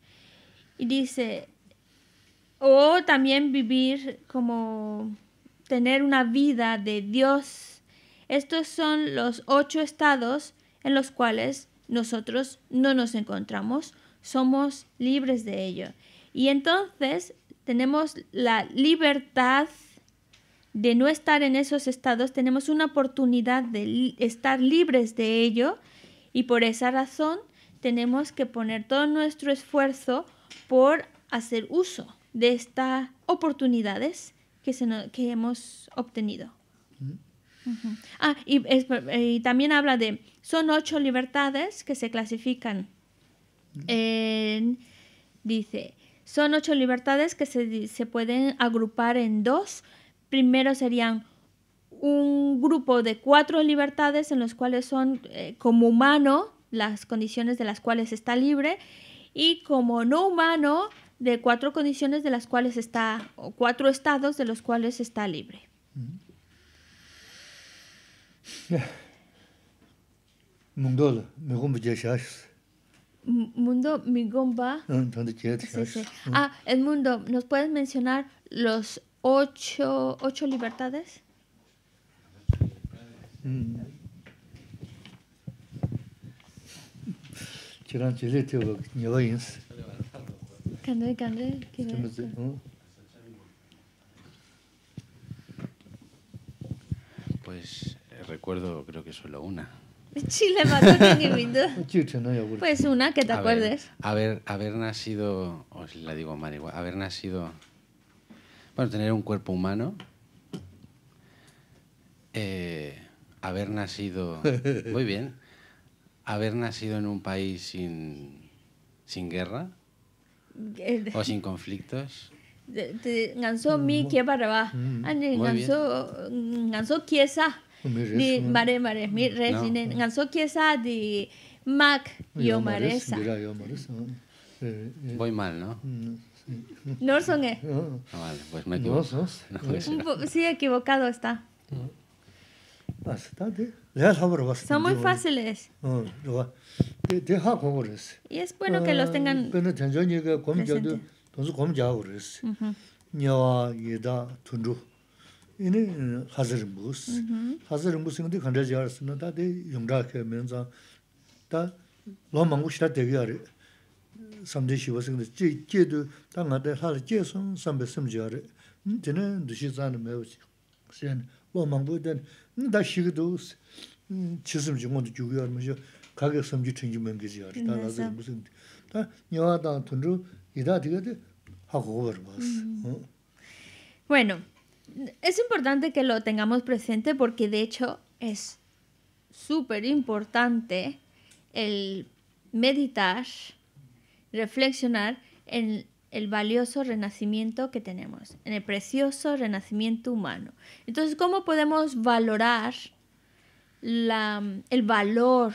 B: Y dice, o también vivir como tener una vida de Dios estos son los ocho estados en los cuales nosotros no nos encontramos, somos libres de ello. Y entonces tenemos la libertad de no estar en esos estados, tenemos una oportunidad de estar libres de ello y por esa razón tenemos que poner todo nuestro esfuerzo por hacer uso de estas oportunidades que, hemos obtenido. Ah, y, también habla de, son ocho libertades que se clasifican. En, dice, son ocho libertades que se, pueden agrupar en dos. Primero serían un grupo de cuatro libertades en los cuales son eh, como humano las condiciones de las cuales está libre y como no humano de cuatro condiciones de las cuales está o cuatro estados de los cuales está libre.
C: [SIGHS] Mundol, la, mi gomba ya shashis.
B: Mundo, mi gomba. Ah, sí, ah. ah, el mundo, ¿nos puedes mencionar los ocho, ocho libertades?
C: Chiran mm. chile te va, nyawa yins.
A: Kande, kande, kime.
B: Pues recuerdo, creo que solo una. [LAUGHS] Chile Pues una que te a acuerdes. Ver, haber, nacido, os la digo mal igual, haber nacido, bueno, tener un cuerpo humano, eh, haber nacido, [LAUGHS] muy bien, haber nacido en un país sin, sin guerra o sin conflictos. Ganso mi mm. que para ganso mm. ah, ganso mm, quiesa. Mire, mire, mire, mi resine ngan so kiesa di mac yo maresa
C: eh, eh. voy mal no mm, no
B: son eh no, ah. ah, vale pues me equivoco [LAUGHS] no, eh. pues sí equivocado está ah,
C: bastante le has hablado bastante son muy fáciles deja por res y
B: es bueno que los tengan
C: bueno tengo ni que como yo entonces como ya ores ni va y da tundo 이니 eh, hazir mbus. Hazir mbus ngadi khandar jarasana ta di yungdaa kaya menzaa ta loo mangu shiraa degi yaari samdii shiwa singdi chi chi du ta ngadi hali 다 song sambi simji yaari dini dushi zani mewa siyan loo mangu dani nda
B: es importante que lo tengamos presente porque de hecho es súper importante el meditar, reflexionar en el valioso renacimiento que tenemos, en el precioso renacimiento humano. Entonces, ¿cómo podemos valorar la, el valor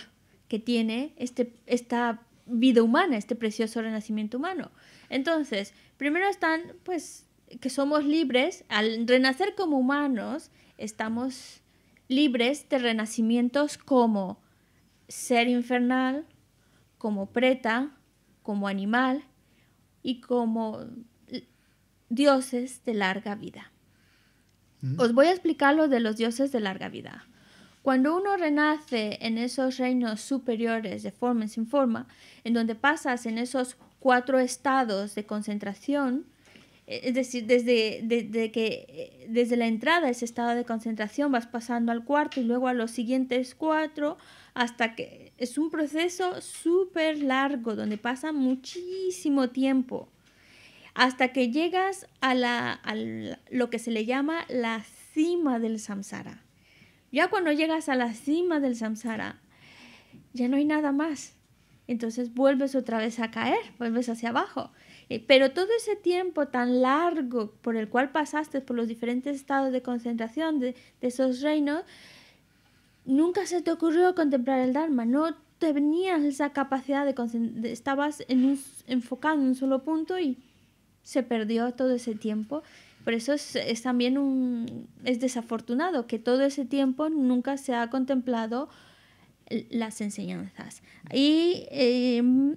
B: que tiene este, esta vida humana, este precioso renacimiento humano? Entonces, primero están pues que somos libres, al renacer como humanos, estamos libres de renacimientos como ser infernal, como preta, como animal y como dioses de larga vida. Mm. Os voy a explicar lo de los dioses de larga vida. Cuando uno renace en esos reinos superiores de forma sin forma, en donde pasas en esos cuatro estados de concentración, eh, es decir, desde, que, eh, desde la entrada ese estado de concentración vas pasando al cuarto y luego a los siguientes cuatro, hasta que es un proceso súper largo donde pasa muchísimo tiempo, hasta que llegas a, lo que se le llama la cima del samsara. Ya cuando llegas a la cima del samsara, ya no hay nada más. Entonces vuelves otra vez a caer, vuelves hacia abajo. Eh, pero todo ese tiempo tan largo por el cual pasaste por los diferentes estados de concentración de, esos reinos, nunca se te ocurrió contemplar el Dharma, no tenías esa capacidad de, concentrar. estabas en enfocado en un solo punto y se perdió todo ese tiempo. Por eso es, también un, es desafortunado que todo ese tiempo nunca se ha contemplado las enseñanzas. Y em,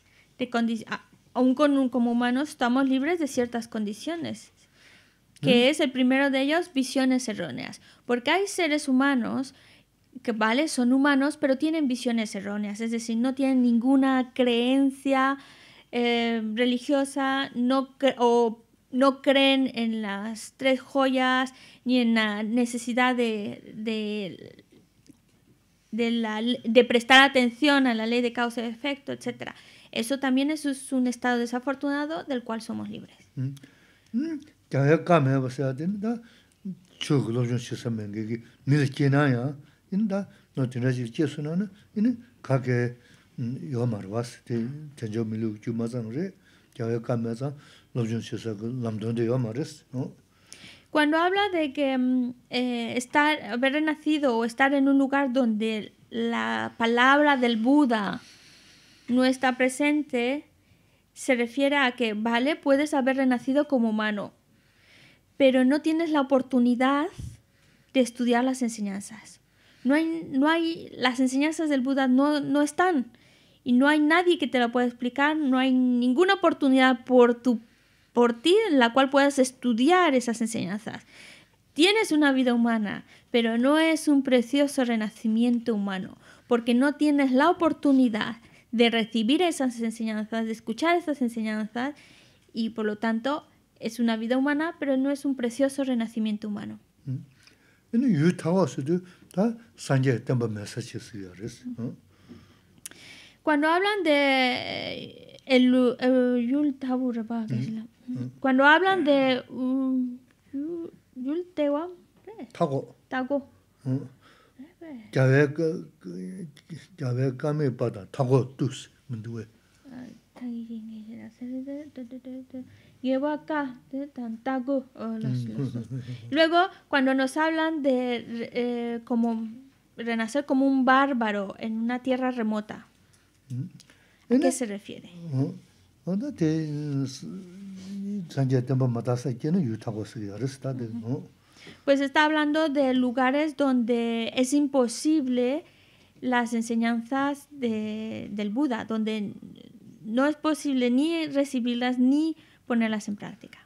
B: Ah, aún con un, como humanos estamos libres de ciertas condiciones, que mm. es el primero de ellos, visiones erróneas, porque hay seres humanos que, vale, son humanos, pero tienen visiones erróneas, es decir, no tienen ninguna creencia eh, religiosa no o no creen en las tres joyas ni en la necesidad de, de de, prestar atención a la ley de causa y efecto, etcétera eso también es un estado desafortunado del cual somos libres. Cuando habla de que mm, eh, estar, haber nacido o estar en un lugar donde la palabra del Buda no está presente se refiere a que, vale, puedes haber renacido como humano, pero no tienes la oportunidad de estudiar las enseñanzas. No hay, no hay las enseñanzas del Buda no, están y no hay nadie que te lo pueda explicar, no hay ninguna oportunidad por, tu, por ti en la cual puedas estudiar esas enseñanzas. Tienes una vida humana, pero no es un precioso renacimiento humano, porque no tienes la oportunidad de recibir esas enseñanzas, de escuchar esas enseñanzas y por lo tanto es una vida humana, pero no es un precioso renacimiento humano. Cuando hablan de eh, cuando hablan de Tago. Tago.
C: 자베 자베 까메 바다 타고 뚜스 문두에
B: 타기링이라 세르데 뚜뚜뚜 llevo acá de tantago luego cuando nos hablan de eh, como renacer como un bárbaro en una tierra remota ¿a qué se refiere?
C: onda te sanje temba matasa kene yu tago sige aris ta de no
B: pues está hablando de lugares donde es imposible las enseñanzas del Buda, donde no es posible ni recibirlas ni ponerlas en práctica.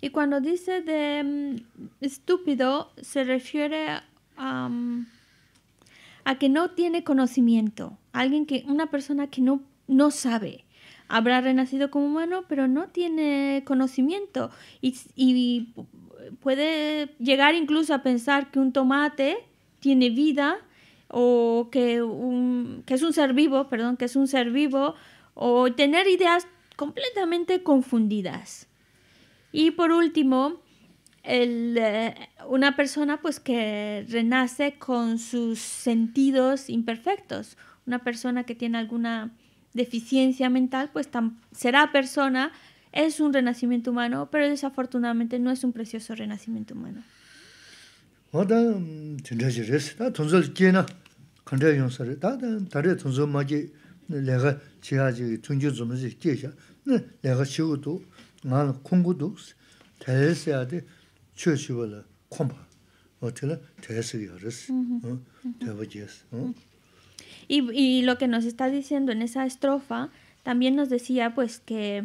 B: Y cuando dice de mm, estúpido, se refiere a, mm, a que no tiene conocimiento. Alguien que, una persona que no, no sabe. Habrá renacido como humano, pero no tiene conocimiento. Y, puede llegar incluso a pensar que un tomate tiene vida o que, que es un ser vivo, perdón, que es un ser vivo o tener ideas completamente confundidas. Y por último, el, eh, una persona pues que renace con sus sentidos imperfectos, una persona que tiene alguna deficiencia mental, pues será persona, es un renacimiento humano, pero desafortunadamente no es un precioso renacimiento humano. Y, lo que nos está diciendo en esa estrofa, también nos decía pues que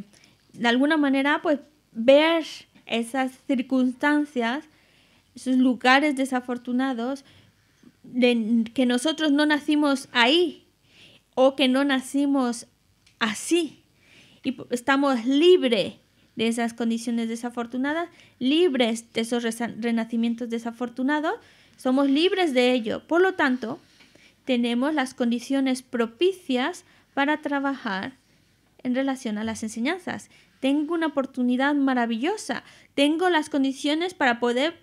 B: de alguna manera pues ver esas circunstancias, esos lugares desafortunados, de, que nosotros no nacimos ahí, o que no nacimos así y estamos libres de esas condiciones desafortunadas, libres de esos renacimientos desafortunados, somos libres de ello. Por lo tanto, tenemos las condiciones propicias para trabajar en relación a las enseñanzas. Tengo una oportunidad maravillosa, tengo las condiciones para poder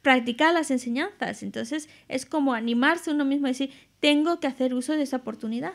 B: practicar las enseñanzas. Entonces es como animarse uno mismo a decir, tengo que hacer uso de esa oportunidad.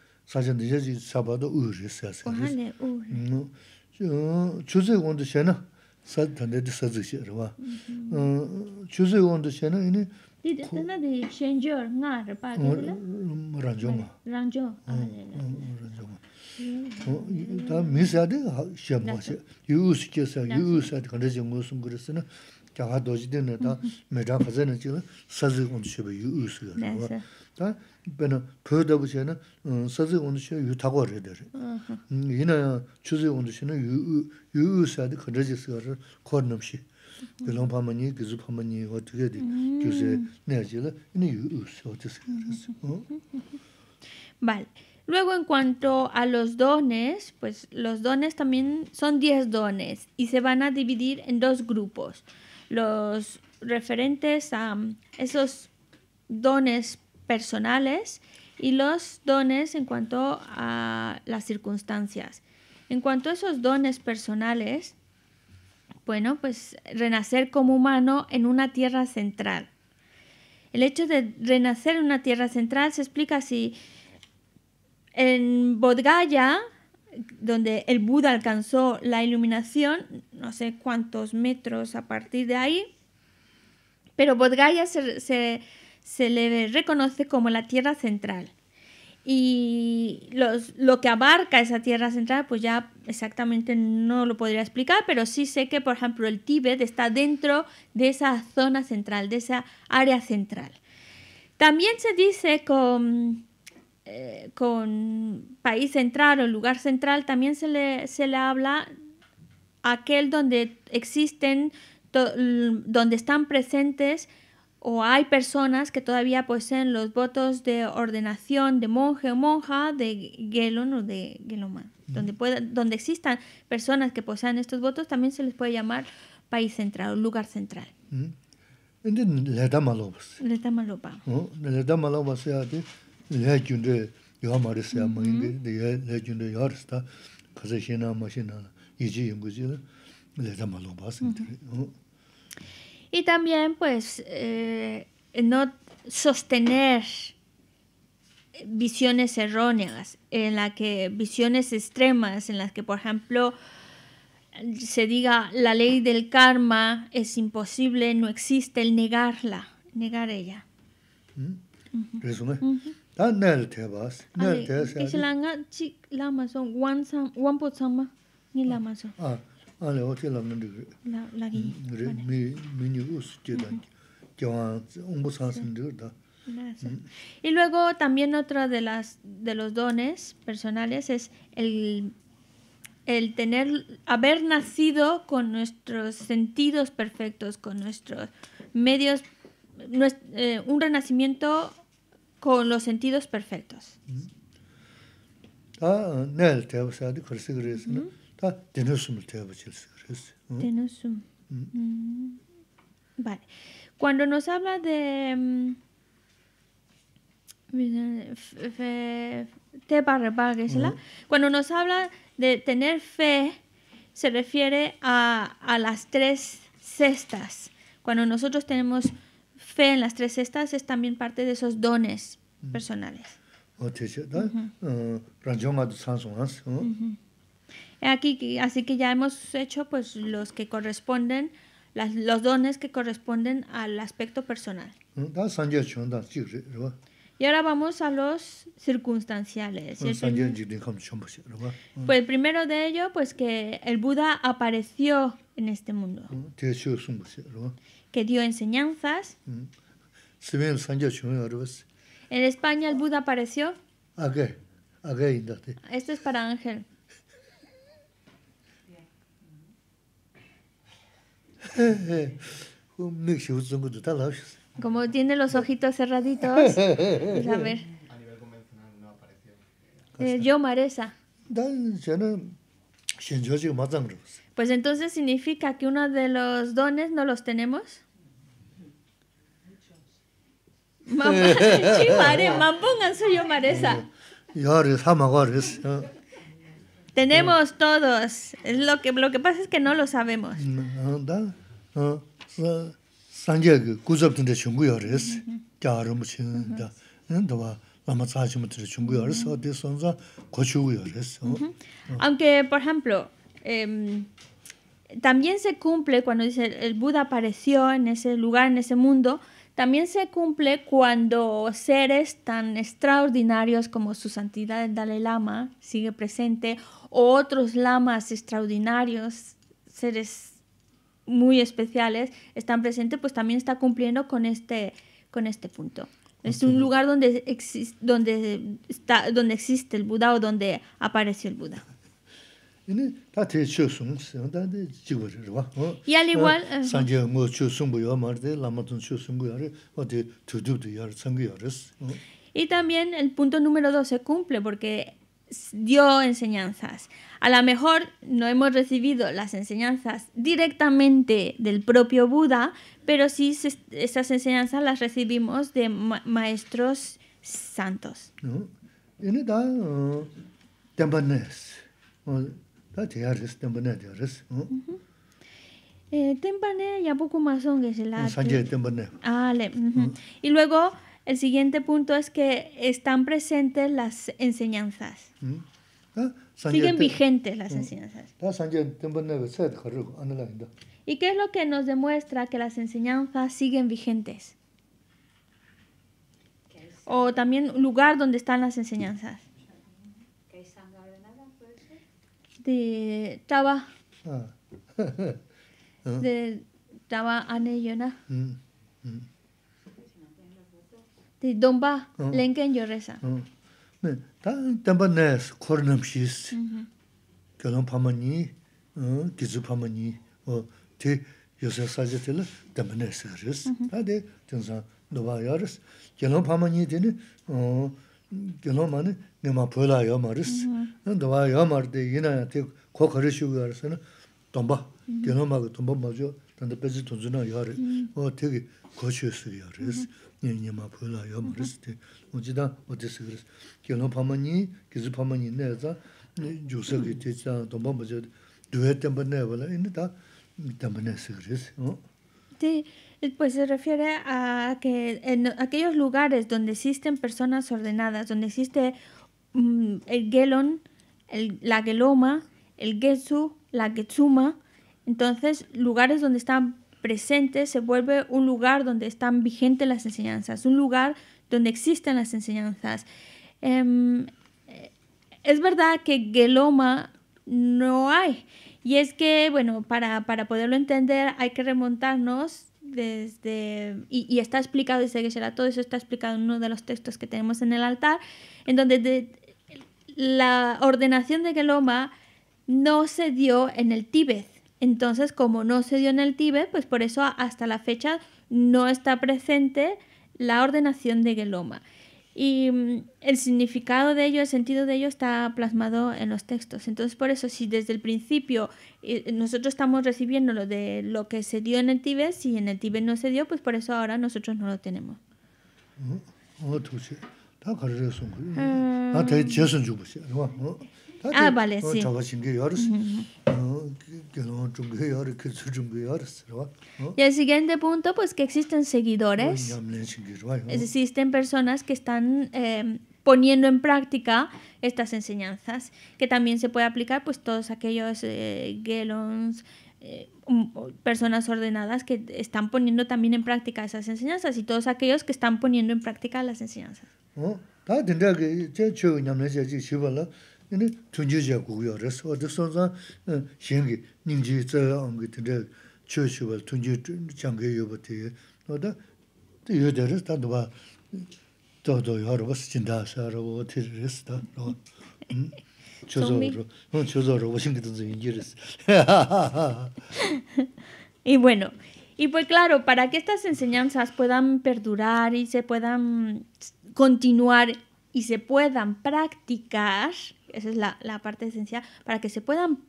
C: sācān dīyā jī sāpa dō ū rī sā 챘나. rī sā. Chūzī gōndu xé na, sā tāndē dī sā dzik xé rwa. Chūzī gōndu 라죠. na, inī...
B: Dī dī tāndā dī xén jō ngā rā pā kī rā? Rāng jō
C: ngā. Rāng jō?
B: Vale. Luego en cuanto a los dones, pues los dones también son 10 dones y se van a dividir en dos grupos. Los referentes a esos dones personales y los dones en cuanto a las circunstancias. En cuanto a esos dones personales, bueno, pues renacer como humano en una tierra central. El hecho de renacer en una tierra central se explica así. En Bodgaya, donde el Buda alcanzó la iluminación, no sé cuántos metros a partir de ahí, pero Bodgaya se se le reconoce como la Tierra Central. Y lo que abarca esa Tierra Central, pues ya exactamente no lo podría explicar, pero sí sé que, por ejemplo, el Tíbet está dentro de esa zona central, de esa área central. También se dice con, eh, país central o lugar central, también se le habla aquel donde existen, donde están presentes o hay personas que todavía poseen los votos de ordenación de monje o monja de Gelon o de Geloma. Donde, pueda, donde existan personas que posean estos votos, también se les puede llamar país central o lugar central. Mm. Y también pues eh, no sostener visiones erróneas, en las que visiones extremas, en las que por ejemplo se diga la ley del karma es imposible, no existe el negarla, negar ella. ¿Mm? Uh ah, -huh. Y luego también otro de, las, de los dones personales es el, el tener, haber nacido con nuestros sentidos perfectos, con nuestros medios, eh, un renacimiento con los sentidos perfectos.
C: Ah, te
B: Vale. Cuando nos habla de te cuando nos habla de tener fe, se refiere a, a las tres cestas. Cuando nosotros tenemos fe en las tres cestas, es también parte de esos dones personales.
C: Uh -huh.
B: Aquí, así que ya hemos hecho pues los que corresponden, las, los dones que corresponden al aspecto personal. Mm, y ahora vamos a los circunstanciales. Mm,
C: mm. Pues
B: primero de ello, pues que el Buda apareció en este mundo. Que dio enseñanzas.
C: En
B: España el Buda apareció. Esto es para Ángel.
C: [LAUGHS]
B: Como tiene los ojitos cerraditos, [LAUGHS] pues, a ver. nivel convencional no apareció. Eh, yo Maresa. Pues entonces significa que uno de los dones no los tenemos.
C: [LAUGHS] mampongan
B: soy yo Maresa. Tenemos todos. Lo que, lo que pasa es que no lo sabemos. aunque por ejemplo em, también se cumple cuando dice el Buda apareció en ese lugar en ese mundo también se cumple cuando seres tan extraordinarios como su santidad el Dalai Lama sigue presente o otros lamas extraordinarios, seres muy especiales, están presentes, pues también está cumpliendo con este, con este punto. Es un lugar donde, existe, donde, está, donde existe el Buda o donde apareció el Buda.
C: Y al igual...
B: Y también el punto número dos se cumple porque dio enseñanzas. A lo mejor no hemos recibido las enseñanzas directamente del propio Buda, pero sí esas enseñanzas las recibimos de maestros santos. ¿No? Ah, y luego el siguiente punto es que están presentes las enseñanzas. Mm. Ah,
C: siguen vigentes las mm. enseñanzas. Ah, ah,
B: ¿Y qué es lo que nos demuestra que las enseñanzas siguen vigentes? O también lugar donde están las enseñanzas. De Taba. [LAUGHS] De Taba Domba mm. lenken yore san?
C: Mm. Domba nes, khor namshi ist. Mm-hmm. Gyalon pama nyi, gizu pama nyi. Ti yosek sazi tila, damban nes kari ist. Tingsan doba yaris. Gyalon pama nyi tini, gyalon ma ni nima pula yaris. Doba yaris, di yinaya tiki koko rishu garis. Domba, gyalon magi, domba ma jo y pula yo maris te ujida ujisi kiris kino pamani, kizi pamani neza jusa ki te chan tomba maja duwe tenpa neva la ini ta tenpa nesi kiris
B: Sí, pues se refiere a que en aquellos lugares donde existen personas ordenadas, donde existe mm, el gelon, la geloma, el getsu, la getsuma, entonces lugares donde están presente se vuelve un lugar donde están vigentes las enseñanzas, un lugar donde existen las enseñanzas. Em, es verdad que Geloma no hay. Y es que, bueno, para, poderlo entender hay que remontarnos desde, y, está explicado desde que será todo eso está explicado en uno de los textos que tenemos en el altar, en donde la ordenación de Geloma no se dio en el Tíbet, entonces, como no se dio en el Tíbet, pues por eso hasta la fecha no está presente la ordenación de Geloma. Y mm, el significado de ello, el sentido de ello está plasmado en los textos. Entonces, por eso, si desde el principio eh, nosotros estamos recibiendo lo de lo que se dio en el Tíbet, si en el Tíbet no se dio, pues por eso ahora nosotros no lo tenemos. Ah, vale, sí. Y el siguiente punto, pues que existen seguidores,
C: existen
B: personas que están eh, poniendo en práctica estas enseñanzas, que también se puede aplicar pues todos aquellos eh, gelons, eh, mm, personas ordenadas que están poniendo también en práctica esas enseñanzas y todos aquellos que están poniendo en práctica las enseñanzas.
C: ¿Oh? Y bueno,
B: y pues claro, para que estas enseñanzas puedan perdurar y se puedan continuar y se puedan practicar, esa es la, parte esencial, para que se puedan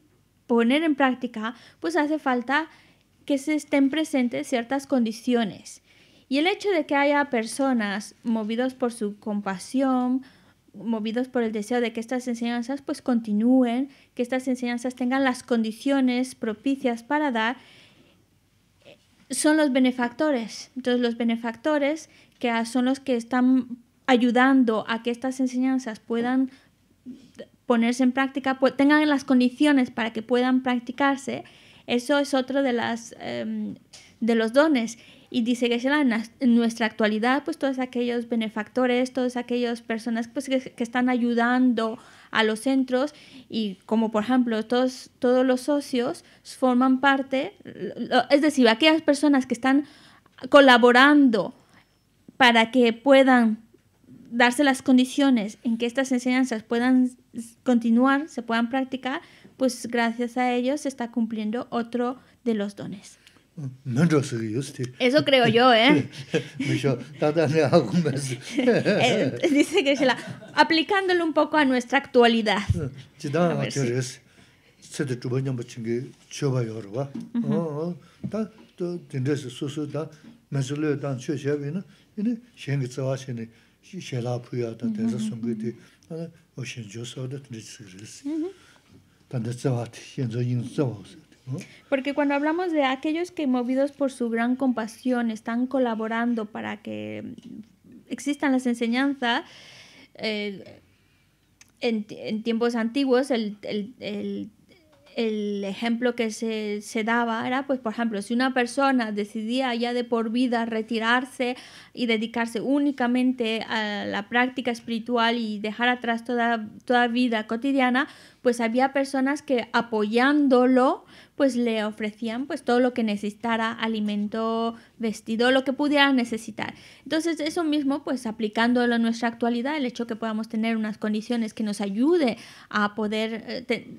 B: poner en práctica, pues hace falta que se estén presentes ciertas condiciones. Y el hecho de que haya personas movidos por su compasión, movidos por el deseo de que estas enseñanzas pues continúen, que estas enseñanzas tengan las condiciones propicias para dar, son los benefactores. Entonces los benefactores que son los que están ayudando a que estas enseñanzas puedan ponerse en práctica, tengan las condiciones para que puedan practicarse, eso es otro de, las, em, de los dones. Y dice que en, nuestra actualidad, pues todos aquellos benefactores, todas aquellas personas pues, que, están ayudando a los centros y como por ejemplo todos, todos los socios forman parte, es decir, aquellas personas que están colaborando para que puedan darse las condiciones en que estas enseñanzas puedan continuar, se puedan practicar, pues gracias a ellos se está cumpliendo otro de los dones.
C: Eso creo yo, ¿eh? [LAUGHS] [LAUGHS] eh
B: dice que se la... Aplicándolo un poco a nuestra actualidad. Ah, sí. Porque cuando hablamos de aquellos que movidos por su gran compasión están colaborando para que existan las enseñanzas, eh, en, en, tiempos antiguos el, el, el el ejemplo que se, daba era, pues, por ejemplo, si una persona decidía ya de por vida retirarse y dedicarse únicamente a la práctica espiritual y dejar atrás toda, toda vida cotidiana, pues había personas que apoyándolo, pues le ofrecían pues todo lo que necesitara, alimento, vestido, lo que pudiera necesitar. Entonces eso mismo pues aplicándolo a nuestra actualidad, el hecho que podamos tener unas condiciones que nos ayude a poder eh,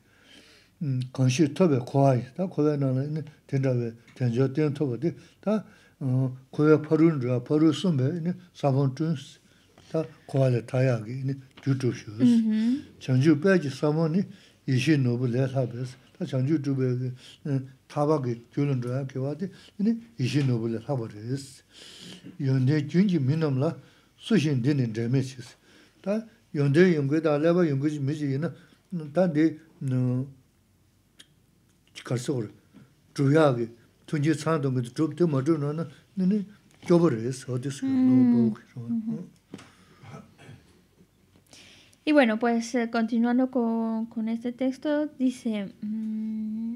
C: gāngshī tōpe kōhāi, tā kōhāi nāna inā tēndāwe tēnzhō tēn tōpe tē, tā kōhāi parūn rā, parū sūmbē inā sābōn tūns, tā kōhāi lā tāyā kī inā jū tū shūs. Chāngchū pē jī sābōn nī īshī nōbu lē thā pēs, tā chāngchū tū pē tāpa kī jūlun rā kī wā tē Mm.
B: Y bueno, pues eh, continuando con, este texto, dice... Mm,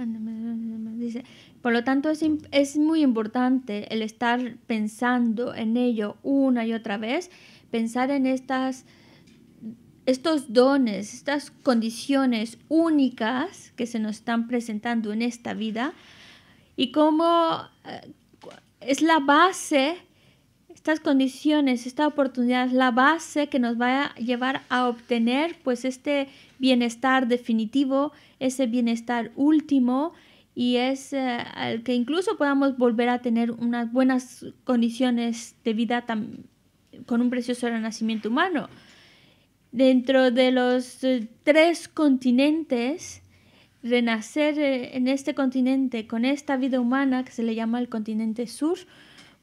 B: mm, dice, por lo tanto, es, muy importante el estar pensando en ello una y otra vez, pensar en estas estos dones, estas condiciones únicas que se nos están presentando en esta vida y cómo eh, es la base, estas condiciones, esta oportunidad es la base que nos va a llevar a obtener pues este bienestar definitivo, ese bienestar último y es el eh, que incluso podamos volver a tener unas buenas condiciones de vida con un precioso renacimiento humano dentro de los eh, tres continentes, renacer eh, en este continente con esta vida humana que se le llama el continente sur,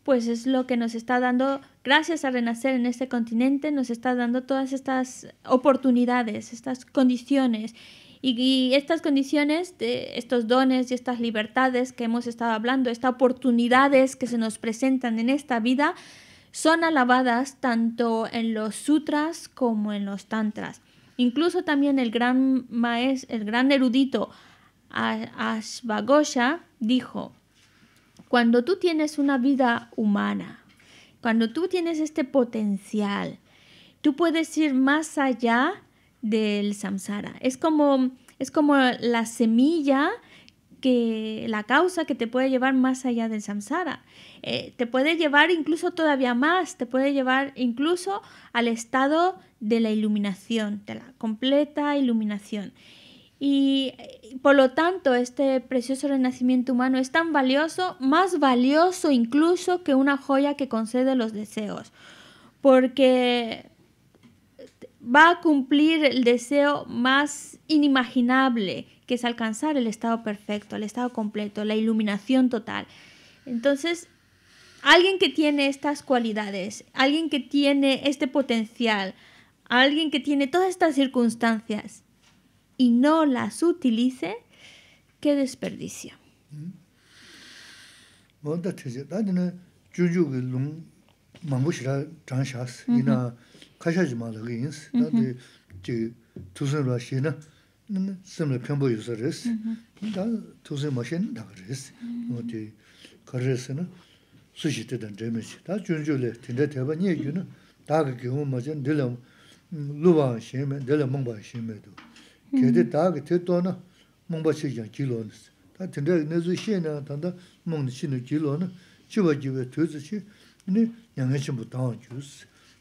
B: pues es lo que nos está dando, gracias a renacer en este continente, nos está dando todas estas oportunidades, estas condiciones. Y, estas condiciones, de estos dones y estas libertades que hemos estado hablando, estas oportunidades que se nos presentan en esta vida, son alabadas tanto en los sutras como en los tantras. Incluso también el gran, maestro, el gran erudito Ashvagosha dijo, cuando tú tienes una vida humana, cuando tú tienes este potencial, tú puedes ir más allá del samsara. Es como, es como la semilla que la causa que te puede llevar más allá del samsara. Eh, te puede llevar incluso todavía más, te puede llevar incluso al estado de la iluminación, de la completa iluminación. Y eh, por lo tanto, este precioso renacimiento humano es tan valioso, más valioso incluso que una joya que concede los deseos, porque va a cumplir el deseo más inimaginable, que es alcanzar el estado perfecto, el estado completo, la iluminación total. Entonces, alguien que tiene estas cualidades, alguien que tiene este potencial, alguien que tiene todas estas circunstancias y no las utilice, qué desperdicio. Mm.
C: kashaji maa laga yinsi, naa di ji tuzin raa shi na simla pyanpo yuza resi, naa tuzin maa shi naa kari resi, naa di kari resi na sushi titan dremi shi, naa jun ju le tinda teba nye yu na daa ka kiyo maa zin dila luwaa shi me, mungbaa shi me te na mungbaa na tanda mungbaa shi,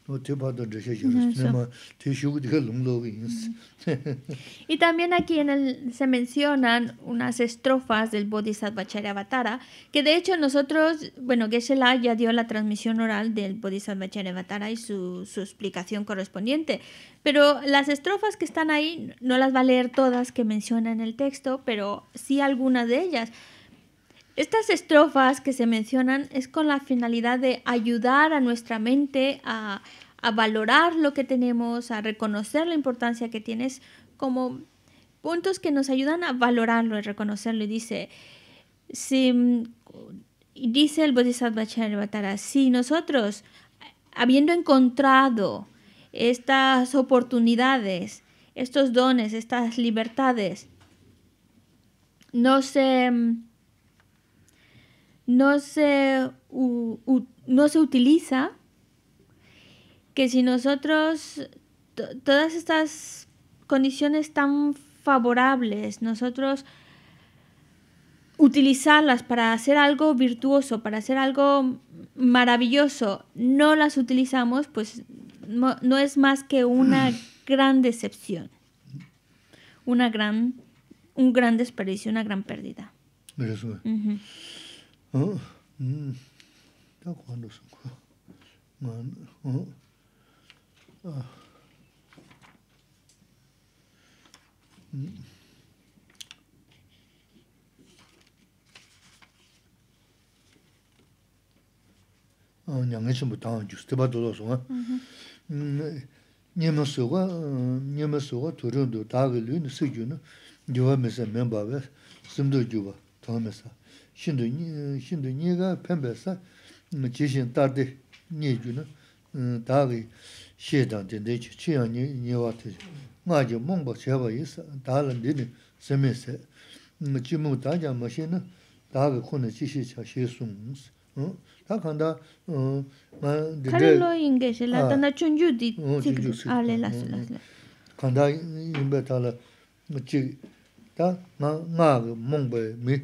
C: [LAUGHS]
B: Y también aquí en el, se mencionan unas estrofas del Bodhisattva Charyavatara, que de hecho nosotros, bueno, Geshe-la ya dio la transmisión oral del Bodhisattva Charyavatara y su, su, explicación correspondiente, pero las estrofas que están ahí no las va a leer todas que menciona en el texto, pero sí algunas de ellas. Estas estrofas que se mencionan es con la finalidad de ayudar a nuestra mente a, a valorar lo que tenemos, a reconocer la importancia que tienes, como puntos que nos ayudan a valorarlo y reconocerlo. Y dice, si, dice el Bodhisattva Charyavatara, si nosotros, habiendo encontrado estas oportunidades, estos dones, estas libertades, no se no se, no se utiliza, que si nosotros todas estas condiciones tan favorables, nosotros utilizarlas para hacer algo virtuoso, para hacer algo maravilloso, no las utilizamos, pues no, es más que una [CLEARS THROAT] gran decepción, una gran, un gran desperdicio, una gran pérdida.
C: śh collaborate... śh читabh śr went to pub too but he also Então cusódio a ぎ à mesegwa dh shindu shindu niga pembesa mm, jishin tarde niju mm, mm, na dagi shedan dinde chi chiyan ni niwa te nga ji mongba cheba isa dala dini seme se jimu dajan ma shi na dagi kuna jishi cha shi sung ta kanda ma dinde
B: inge shi dana chunju
C: kanda tala ta nga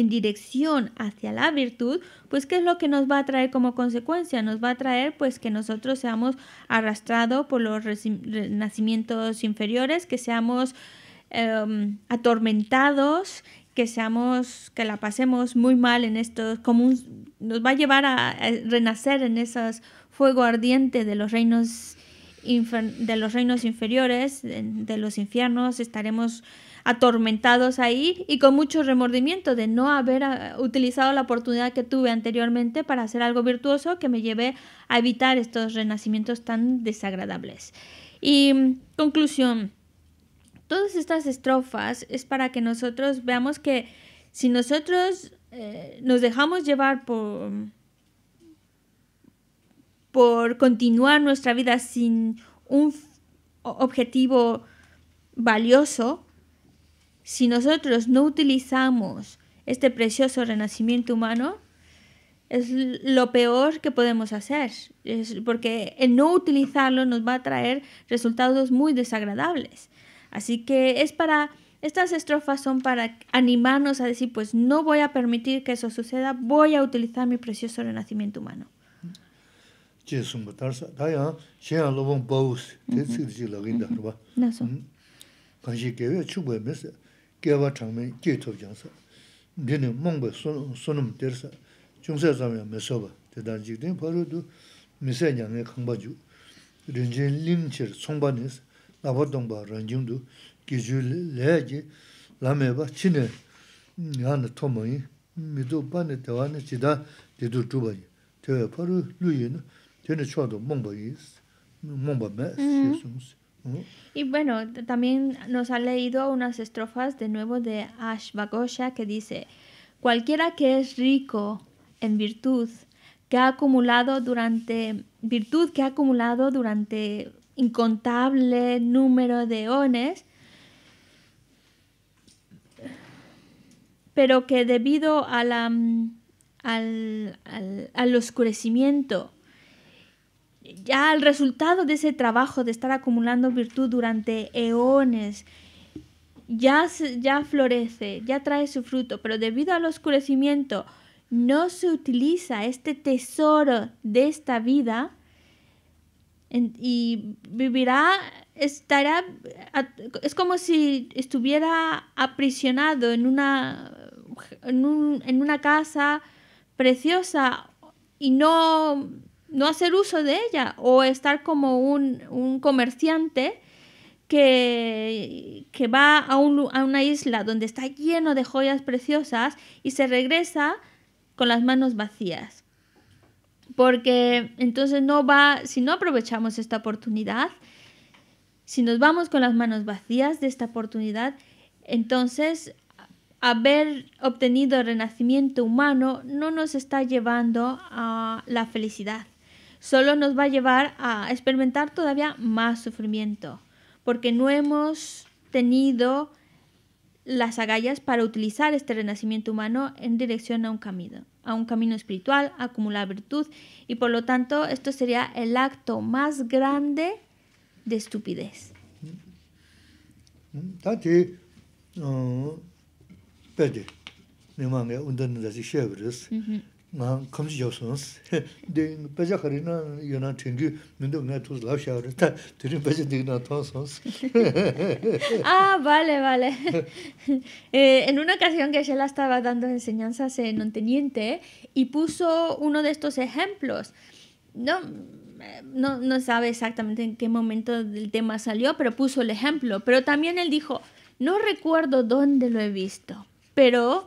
B: en dirección hacia la virtud, pues ¿qué es lo que nos va a traer como consecuencia? Nos va a traer pues que nosotros seamos arrastrados por los nacimientos inferiores, que seamos em, atormentados, que seamos, que la pasemos muy mal en estos, como nos va a llevar a, renacer en esos fuego ardiente de los reinos de los reinos inferiores, de los infiernos, estaremos atormentados ahí y con mucho remordimiento de no haber ah, utilizado la oportunidad que tuve anteriormente para hacer algo virtuoso que me lleve a evitar estos renacimientos tan desagradables. Y mm, conclusión, todas estas estrofas es para que nosotros veamos que si nosotros eh, nos dejamos llevar por, por continuar nuestra vida sin un objetivo valioso, si nosotros no utilizamos este precioso renacimiento humano, es lo peor que podemos hacer, porque el no utilizarlo nos va a traer resultados muy desagradables. Así que es para, estas estrofas son para animarnos a decir, pues no voy a permitir que eso suceda, voy a utilizar mi precioso renacimiento humano.
C: 개와 장면 계속 장사 되는 몽베 손음 들서 중세 사람이 메서 버르도 미세냥의 강바주 린제 링처 나버동바 런중도 기줄레지 라메바 치네 나나 토모이 미도 반에 대화는 지다 디도 두바니 대 바로 루이는 초도 몽바이스 몽바메 시스무스
B: Y bueno, también nos ha leído unas estrofas de nuevo de Bagosha que dice, cualquiera que es rico en virtud, que ha acumulado durante, virtud que ha acumulado durante incontable número de ones, pero que debido mm, al oscurecimiento ya el resultado de ese trabajo de estar acumulando virtud durante eones ya, ya florece, ya trae su fruto, pero debido al oscurecimiento no se utiliza este tesoro de esta vida y vivirá, estará, es como si estuviera aprisionado en una, en una casa preciosa y no no hacer uso de ella o estar como un, un comerciante que, que va a, a una isla donde está lleno de joyas preciosas y se regresa con las manos vacías. Porque entonces no va, si no aprovechamos esta oportunidad, si nos vamos con las manos vacías de esta oportunidad, entonces haber obtenido el renacimiento humano no nos está llevando a la felicidad solo nos va a llevar a experimentar todavía más sufrimiento, porque no hemos tenido las agallas para utilizar este renacimiento humano en dirección a un camino, a un camino espiritual, acumular virtud, y por lo tanto esto sería el acto más grande de estupidez. Mm,
C: mm, [LAUGHS] [LAUGHS] Ah,
B: vale, vale. [LAUGHS] Eh, en una ocasión que ella estaba dando enseñanzas en teniente y puso uno de estos ejemplos. No no, no sabe exactamente en qué momento del tema salió, pero puso el ejemplo. Pero también él dijo, no recuerdo dónde lo he visto, pero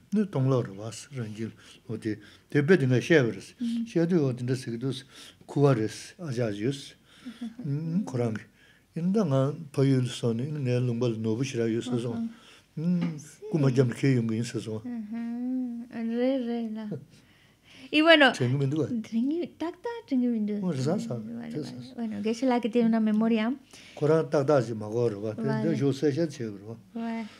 C: Nī tōnglō ᱵᱟᱥ ᱨᱟᱸᱡᱤᱞ ᱚᱛᱮ wō ᱥᱮᱵᱨᱤᱥ tē ᱚᱛᱮ ᱫᱮᱥᱤᱜᱫᱩᱥ ᱠᱩᱣᱟᱨᱤᱥ ᱟᱡᱟᱫᱤ ᱛᱮᱵᱮᱫᱤᱱᱟ ᱥᱮᱵᱨᱤᱥ ᱛᱮᱵᱮᱫᱤᱱᱟ ᱥᱮᱵᱨᱤᱥ ᱛᱮᱵᱮᱫᱤᱱᱟ ᱥᱮᱵᱨᱤᱥ ᱛᱮᱵᱮᱫᱤᱱᱟ ᱥᱮᱵᱨᱤᱥ ᱛᱮᱵᱮᱫᱤᱱᱟ ᱥᱮᱵᱨᱤᱥ ᱛᱮᱵᱮᱫᱤᱱᱟ ᱥᱮᱵᱨᱤᱥ ᱛᱮᱵᱮᱫᱤᱱᱟ ᱥᱮᱵᱨᱤᱥ ᱛᱮᱵᱮᱫᱤᱱᱟ ᱥᱮᱵᱨᱤᱥ ᱛᱮᱵᱮᱫᱤᱱᱟ ᱥᱮᱵᱨᱤᱥ ᱛᱮᱵᱮᱫᱤᱱᱟ ᱥᱮᱵᱨᱤᱥ ᱛᱮᱵᱮᱫᱤᱱᱟ ᱥᱮᱵᱨᱤᱥ ᱛᱮᱵᱮᱫᱤᱱᱟ ᱥᱮᱵᱨᱤᱥ ᱛᱮᱵᱮᱫᱤᱱᱟ ᱥᱮᱵᱨᱤᱥ
B: ᱛᱮᱵᱮᱫᱤᱱᱟ ᱥᱮᱵᱨᱤᱥ ᱛᱮᱵᱮᱫᱤᱱᱟ nō bō ᱥᱮᱵᱨᱤᱥ ᱛᱮᱵᱮᱫᱤᱱᱟ ᱥᱮᱵᱨᱤᱥ ᱛᱮᱵᱮᱫᱤᱱᱟ ᱥᱮᱵᱨᱤᱥ ᱛᱮᱵᱮᱫᱤᱱᱟ ᱥᱮᱵᱨᱤᱥ ᱛᱮᱵᱮᱫᱤᱱᱟ ᱥᱮᱵᱨᱤᱥ ᱛᱮᱵᱮᱫᱤᱱᱟ ᱥᱮᱵᱨᱤᱥ ᱛᱮᱵᱮᱫᱤᱱᱟ ᱥᱮᱵᱨᱤᱥ ᱛᱮᱵᱮᱫᱤᱱᱟ ᱥᱮᱵᱨᱤᱥ ᱛᱮᱵᱮᱫᱤᱱᱟ ᱥᱮᱵᱨᱤᱥ ᱛᱮᱵᱮᱫᱤᱱᱟ ᱥᱮᱵᱨᱤᱥ ᱛᱮᱵᱮᱫᱤᱱᱟ ᱥᱮᱵᱨᱤᱥ ᱛᱮᱵᱮᱫᱤᱱᱟ ᱥᱮᱵᱨᱤᱥ ᱛᱮᱵᱮᱫᱤᱱᱟ ᱥᱮᱵᱨᱤᱥ ᱛᱮᱵᱮᱫᱤᱱᱟ ᱥᱮᱵᱨᱤᱥ
C: ᱛᱮᱵᱮᱫᱤᱱᱟ ᱥᱮᱵᱨᱤᱥ ᱛᱮᱵᱮᱫᱤᱱᱟ
B: ᱥᱮᱵᱨᱤᱥ ᱛᱮᱵᱮᱫᱤᱱᱟ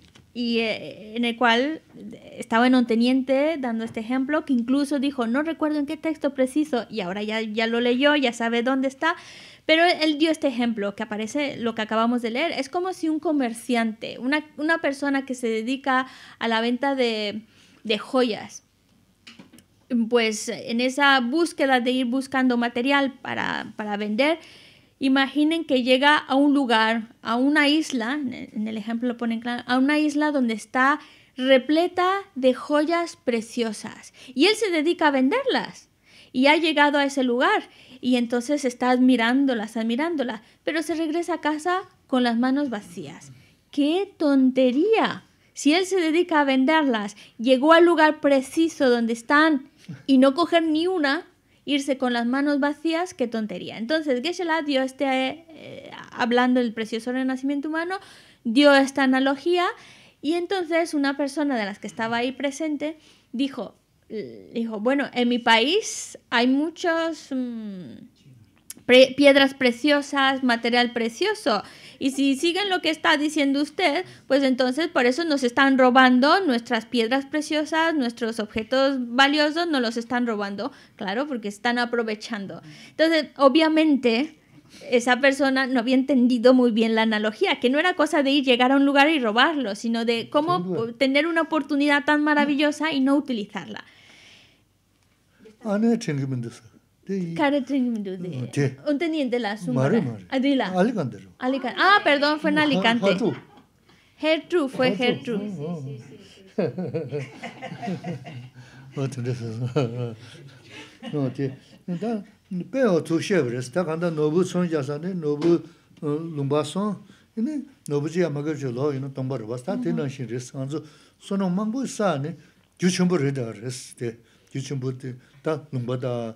B: y eh, en el cual estaba en un teniente dando este ejemplo que incluso dijo, no recuerdo en qué texto preciso, y ahora ya, ya lo leyó, ya sabe dónde está, pero él dio este ejemplo que aparece lo que acabamos de leer. Es como si un comerciante, una, persona que se dedica a la venta de, de joyas, pues en esa búsqueda de ir buscando material para, para vender, Imaginen que llega a un lugar, a una isla, en el ejemplo lo ponen claro, a una isla donde está repleta de joyas preciosas y él se dedica a venderlas y ha llegado a ese lugar y entonces está admirándolas, admirándolas, pero se regresa a casa con las manos vacías. ¡Qué tontería! Si él se dedica a venderlas, llegó al lugar preciso donde están y no coger ni una, irse con las manos vacías, qué tontería. Entonces, Geshe-la dio este, eh, hablando del precioso renacimiento humano, dio esta analogía y entonces una persona de las que estaba ahí presente dijo, dijo bueno, en mi país hay muchas mm, piedras preciosas, material precioso. Y si siguen lo que está diciendo usted, pues entonces por eso nos están robando nuestras piedras preciosas, nuestros objetos valiosos, nos los están robando, claro, porque están aprovechando. Entonces, obviamente, esa persona no había entendido muy bien la analogía, que no era cosa de ir llegar a un lugar y robarlo, sino de cómo tener una oportunidad tan maravillosa y no utilizarla. Ah, Karatrin mundu de. Un teniente la suma. Adila. Alicante. Alicante. Ah, perdón, fue en Alicante. Hertru. Hertru, fue Hertru. Sí,
C: sí, sí. No, te. Da, peo tu chevres, ta kanda nobu son yasane, nobu lumba son, ini nobu ji lo, jolo, ino tomba rubas, ta tena shin res, anzo, sono mangbu sa, ne, gyuchumbu rida res, te, ta lumba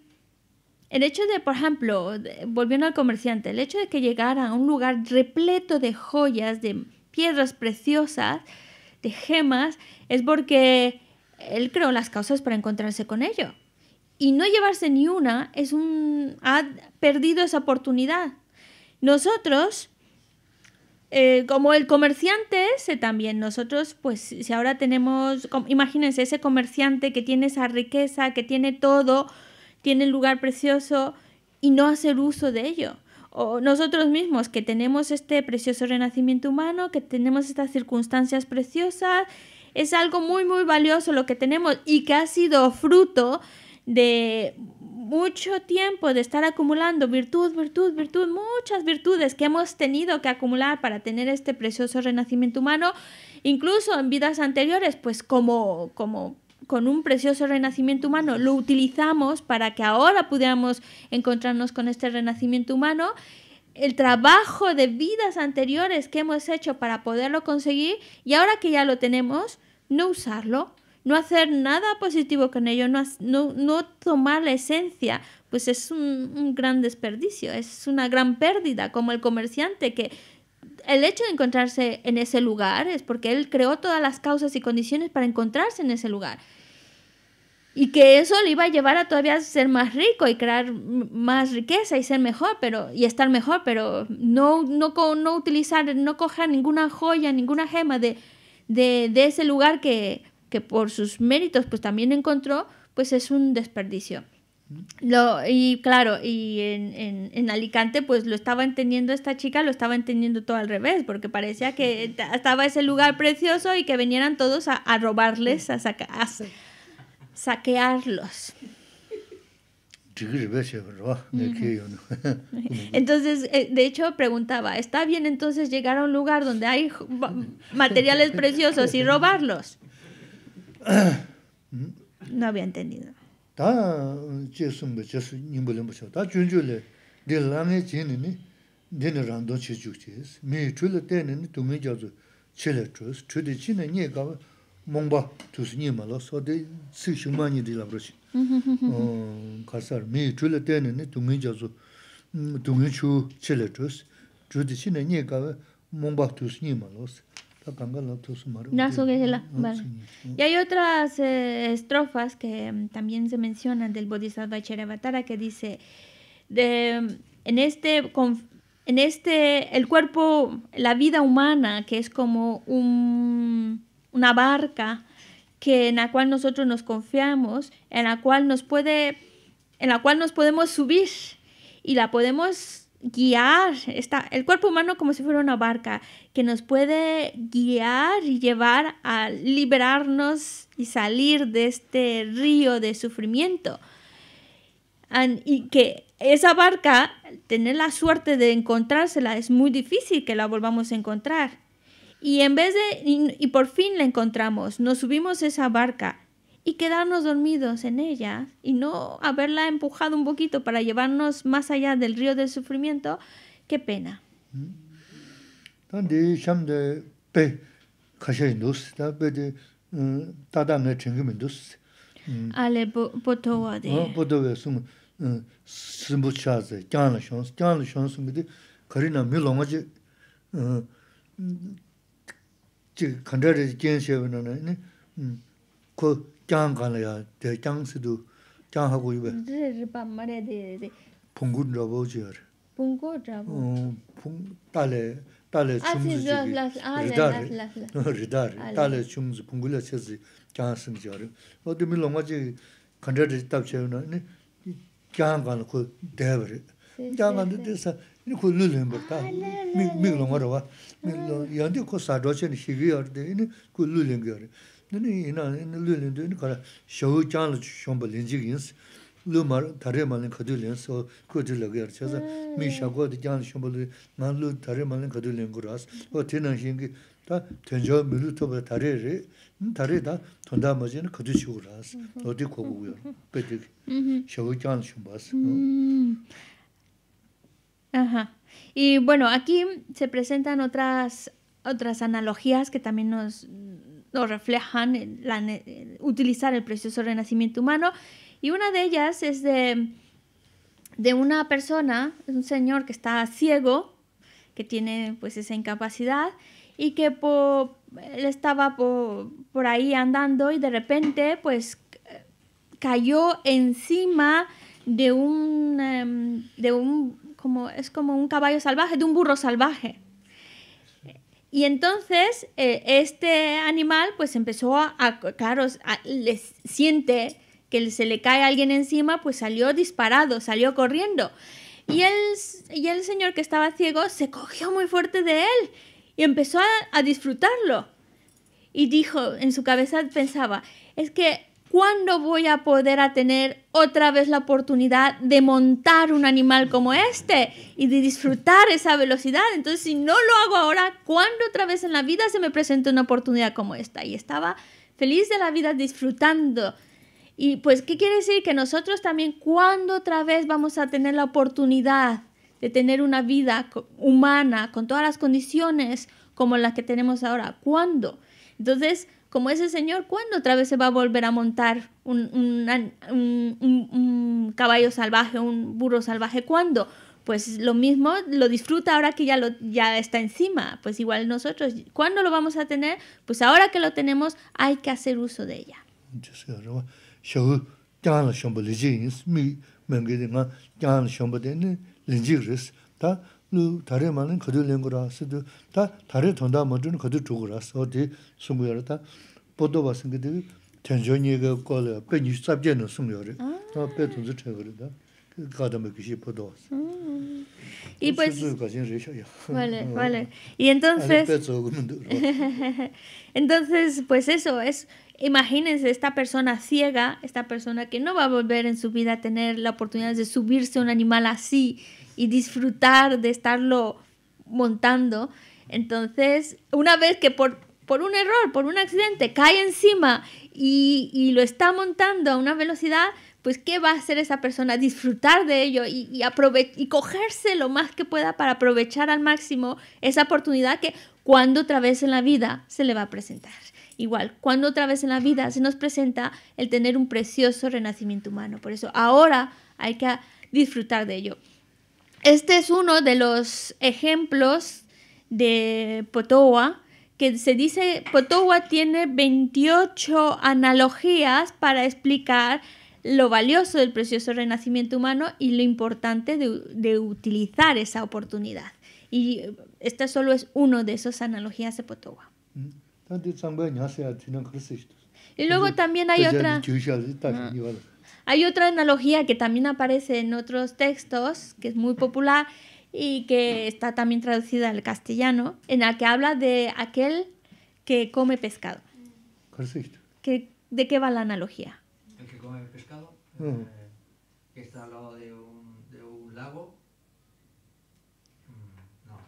B: El hecho de, por ejemplo, volviendo al comerciante, el hecho de que llegara a un lugar repleto de joyas, de piedras preciosas, de gemas, es porque él creó las causas para encontrarse con ello. Y no llevarse ni una es un... ha perdido esa oportunidad. Nosotros, eh, como el comerciante ese también, nosotros, pues si ahora tenemos, imagínense ese comerciante que tiene esa riqueza, que tiene todo, tiene lugar precioso y no hacer uso de ello. O nosotros mismos que tenemos este precioso renacimiento humano, que tenemos estas circunstancias preciosas, es algo muy, muy valioso lo que tenemos y que ha sido fruto de mucho tiempo de estar acumulando virtud, virtud, virtud, muchas virtudes que hemos tenido que acumular para tener este precioso renacimiento humano, incluso en vidas anteriores, pues como, como con un precioso renacimiento humano, lo utilizamos para que ahora pudiéramos encontrarnos con este renacimiento humano. El trabajo de vidas anteriores que hemos hecho para poderlo conseguir y ahora que ya lo tenemos, no usarlo, no hacer nada positivo con ello, no, tomar la esencia, pues es un, un gran desperdicio, es una gran pérdida, como el comerciante que el hecho de encontrarse en ese lugar es porque Él creó todas las causas y condiciones para encontrarse en ese lugar. Y que eso le iba a llevar a todavía ser más rico y crear más riqueza y ser mejor, pero, y estar mejor, pero no, no, utilizar, no coger ninguna joya, ninguna gema de, de, de ese lugar que, que por sus méritos pues también encontró, pues es un desperdicio. Lo, y claro, y en, Alicante pues lo estaba entendiendo esta chica, lo estaba entendiendo todo al revés, porque parecía que estaba ese lugar precioso y que vinieran todos a, robarles, a, saca, a, saquearlos. [LAUGHS] Entonces, eh, de hecho, preguntaba, ¿está bien entonces llegar a un lugar donde hay materiales preciosos y robarlos?
C: [LAUGHS]
B: No había entendido.
C: 다 제스는 뭐 제스 님불은 뭐죠? 다 준줄레 딜랑의 진이니 되는 란도 치죽지스 메 줄레 때는 칠레트스 줄이 니가 몽바 투스 소데 스슈마니 딜라브르시 어 가서 메 줄레 때는 동의 자주 동의 칠레트스 줄이 니가 몽바
B: Y hay otras eh, estrofas que mm, también se mencionan del Bodhisattva Charavatara que dice, de, mm, en, este, en este, el cuerpo, la vida humana, que es como un, una barca que, en la cual nosotros nos confiamos, en la cual nos puede, en la cual nos podemos subir y la podemos guiar, está, el cuerpo humano como si fuera una barca que nos puede guiar y llevar a liberarnos y salir de este río de sufrimiento. y que esa barca, tener la suerte de encontrársela, es muy difícil que la volvamos a encontrar. Y en vez de, y, por fin la encontramos, nos subimos esa barca y quedarnos dormidos en ella y no haberla empujado un poquito para llevarnos más allá del río del sufrimiento, qué pena.
C: de. kyaang kaala yaa, dhaa kyaang sidhu, kyaang haa kuyo baya?
B: Dhe riba maraya dhe dhe dhe.
C: Punggu dhrabo uchi yaa re.
B: Punggu dhrabo?
C: Pung, tale, tale chungzi chigi. Asi zhuas lasi, aale lasi lasi. Rida re, tale chungzi, punggu laa chezi kyaang singzi yaa re. Wadi nini ina lu lindu ina kala shao janla shomba linjik yins lu mar tari malin kadu lins o kudu laga yar mi shakwa di janla shomba lu nga lu tari malin kadu o tina shingi ta tenjo milu toba tari re tari da tonda maji ina kadu shigu ras o di kogu guyo peti shao janla shomba as mm-hmm.
B: Ajá. Y bueno, aquí se presentan otras, otras analogías que también nos, o reflejan la, utilizar el precioso renacimiento humano. Y una de ellas es de, una persona, es un señor que está ciego, que tiene pues esa incapacidad y que él estaba por ahí andando y de repente pues cayó encima de un, em, de un como, es como un caballo salvaje, de un burro salvaje. Y entonces eh, este animal pues empezó a, claro, siente que se le cae alguien encima, pues salió disparado, salió corriendo. Y el, y el señor que estaba ciego se cogió muy fuerte de él y empezó a, a disfrutarlo. Y dijo, en su cabeza pensaba, es que ¿cuándo voy a poder a tener otra vez la oportunidad de montar un animal como este y de disfrutar esa velocidad? Entonces, si no lo hago ahora, ¿cuándo otra vez en la vida se me presenta una oportunidad como esta? Y estaba feliz de la vida disfrutando. Y pues, ¿qué quiere decir? Que nosotros también, ¿cuándo otra vez vamos a tener la oportunidad de tener una vida humana con todas las condiciones como las que tenemos ahora? ¿Cuándo? Entonces, como ese señor, ¿cuándo otra vez se va a volver a montar un, un, caballo salvaje, un burro salvaje? ¿Cuándo? Pues lo mismo lo disfruta ahora que ya, lo, ya está encima, pues igual nosotros, ¿cuándo lo vamos a tener? Pues ahora que lo tenemos hay que hacer uso de ella. Ah. Hmm. Y pues
C: Vale, [LAUGHS] vale.
B: Y entonces [LAUGHS] Entonces, pues eso es imagínense esta persona ciega, esta persona que no va a volver en su vida a tener la oportunidad de subirse a un animal así y disfrutar de estarlo montando. Entonces, una vez que por, por un error, por un accidente, cae encima y, lo está montando a una velocidad, pues ¿qué va a hacer esa persona? Disfrutar de ello y, y, y cogerse lo más que pueda para aprovechar al máximo esa oportunidad que cuando otra vez en la vida se le va a presentar. Igual, cuando otra vez en la vida se nos presenta el tener un precioso renacimiento humano. Por eso ahora hay que disfrutar de ello. Este es uno de los ejemplos de Potowa, que se dice, Potowa tiene 28 analogías para explicar lo valioso del precioso renacimiento humano y lo importante de, utilizar esa oportunidad. Y esta solo es uno de esas analogías de Potowa. Mm. Y luego también hay pues otra... Hay otra analogía que también aparece en otros textos, que es muy popular y que está también traducida al castellano, en la que habla de aquel que come pescado. ¿De qué va la analogía? El que come pescado, mm. eh, que está al lado de un, de un lago.
C: no.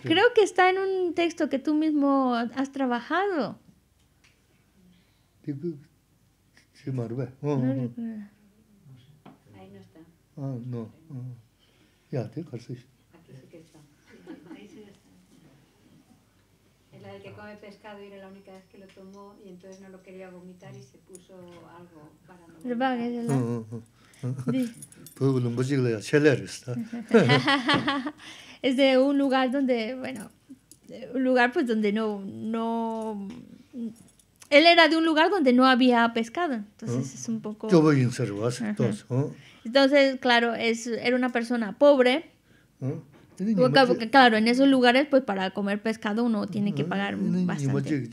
C: Creo
B: que está en un texto que tú mismo has trabajado.
C: Sí, Ahí no está. Ah, no. Ya, te carcés.
A: Aquí sí que está. Ahí sí está. Es la del que come pescado y era la única vez que lo tomó y entonces no lo quería vomitar y se puso algo para no. Le
C: es [LAUGHS]
B: [LAUGHS] Es de un lugar donde, bueno, un lugar pues donde no no él era de un lugar donde no había pescado, entonces ah. es un poco... Yo voy
C: entonces. Ah.
B: Entonces, claro, es, era una persona pobre. Ah. Porque, claro, en esos lugares, pues para comer pescado uno tiene que pagar bastante.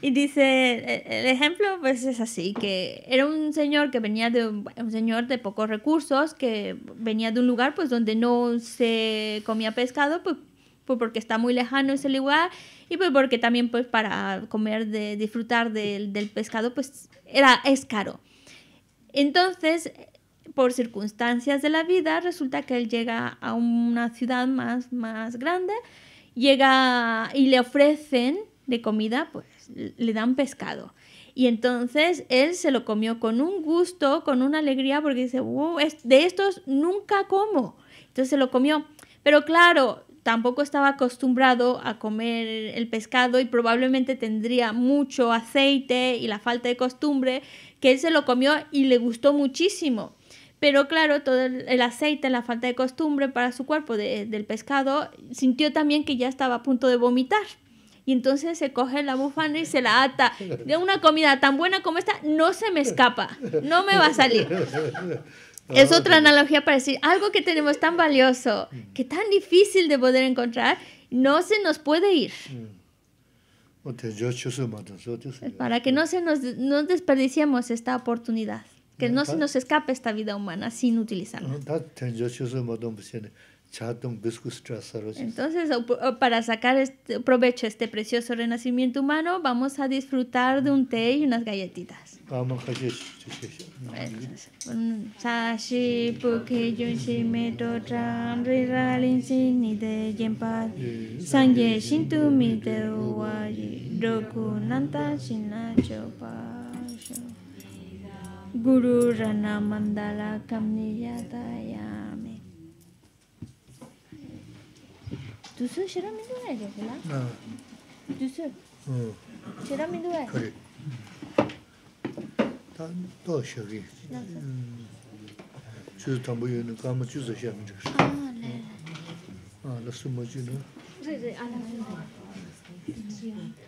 B: Y dice, eh, el ejemplo pues es así, que era un señor que venía de, un señor de pocos recursos, que venía de un lugar pues donde no se comía pescado, pues, pues porque está muy lejano ese lugar y pues porque también pues para comer, de disfrutar del, del pescado pues era, es caro. Entonces, por circunstancias de la vida, resulta que él llega a una ciudad más, más grande, llega y le ofrecen de comida, pues le dan pescado. Y entonces él se lo comió con un gusto, con una alegría, porque dice, wow, de estos nunca como. Entonces se lo comió. Pero claro, tampoco estaba acostumbrado a comer el pescado y probablemente tendría mucho aceite y la falta de costumbre, que él se lo comió y le gustó muchísimo. Pero claro, todo el, aceite, la falta de costumbre para su cuerpo del pescado, sintió también que ya estaba a punto de vomitar. Y entonces se coge la bufanda y se la ata. De una comida tan buena como esta, no se me escapa, no me va a salir. [LAUGHS] Es otra analogía para decir, algo que tenemos tan valioso, que tan difícil de poder encontrar, no se nos puede ir. Mm. Para que no, se nos, no desperdiciemos esta oportunidad que no se nos escape esta vida humana sin utilizarla. Entonces, para sacar este, provecho este precioso renacimiento humano, vamos a disfrutar de un té y unas galletitas. Guru Rana Mandala Kamni Yata Yame Tu shira mi duwa ya jokila? No Tu su? Hmm Shira mi duwa ya?
C: Ta to shiri Nasa? Hmm. tambo yu nuka ma chuzi shiya ah, ah, mi jokshu ala ju
B: ala ju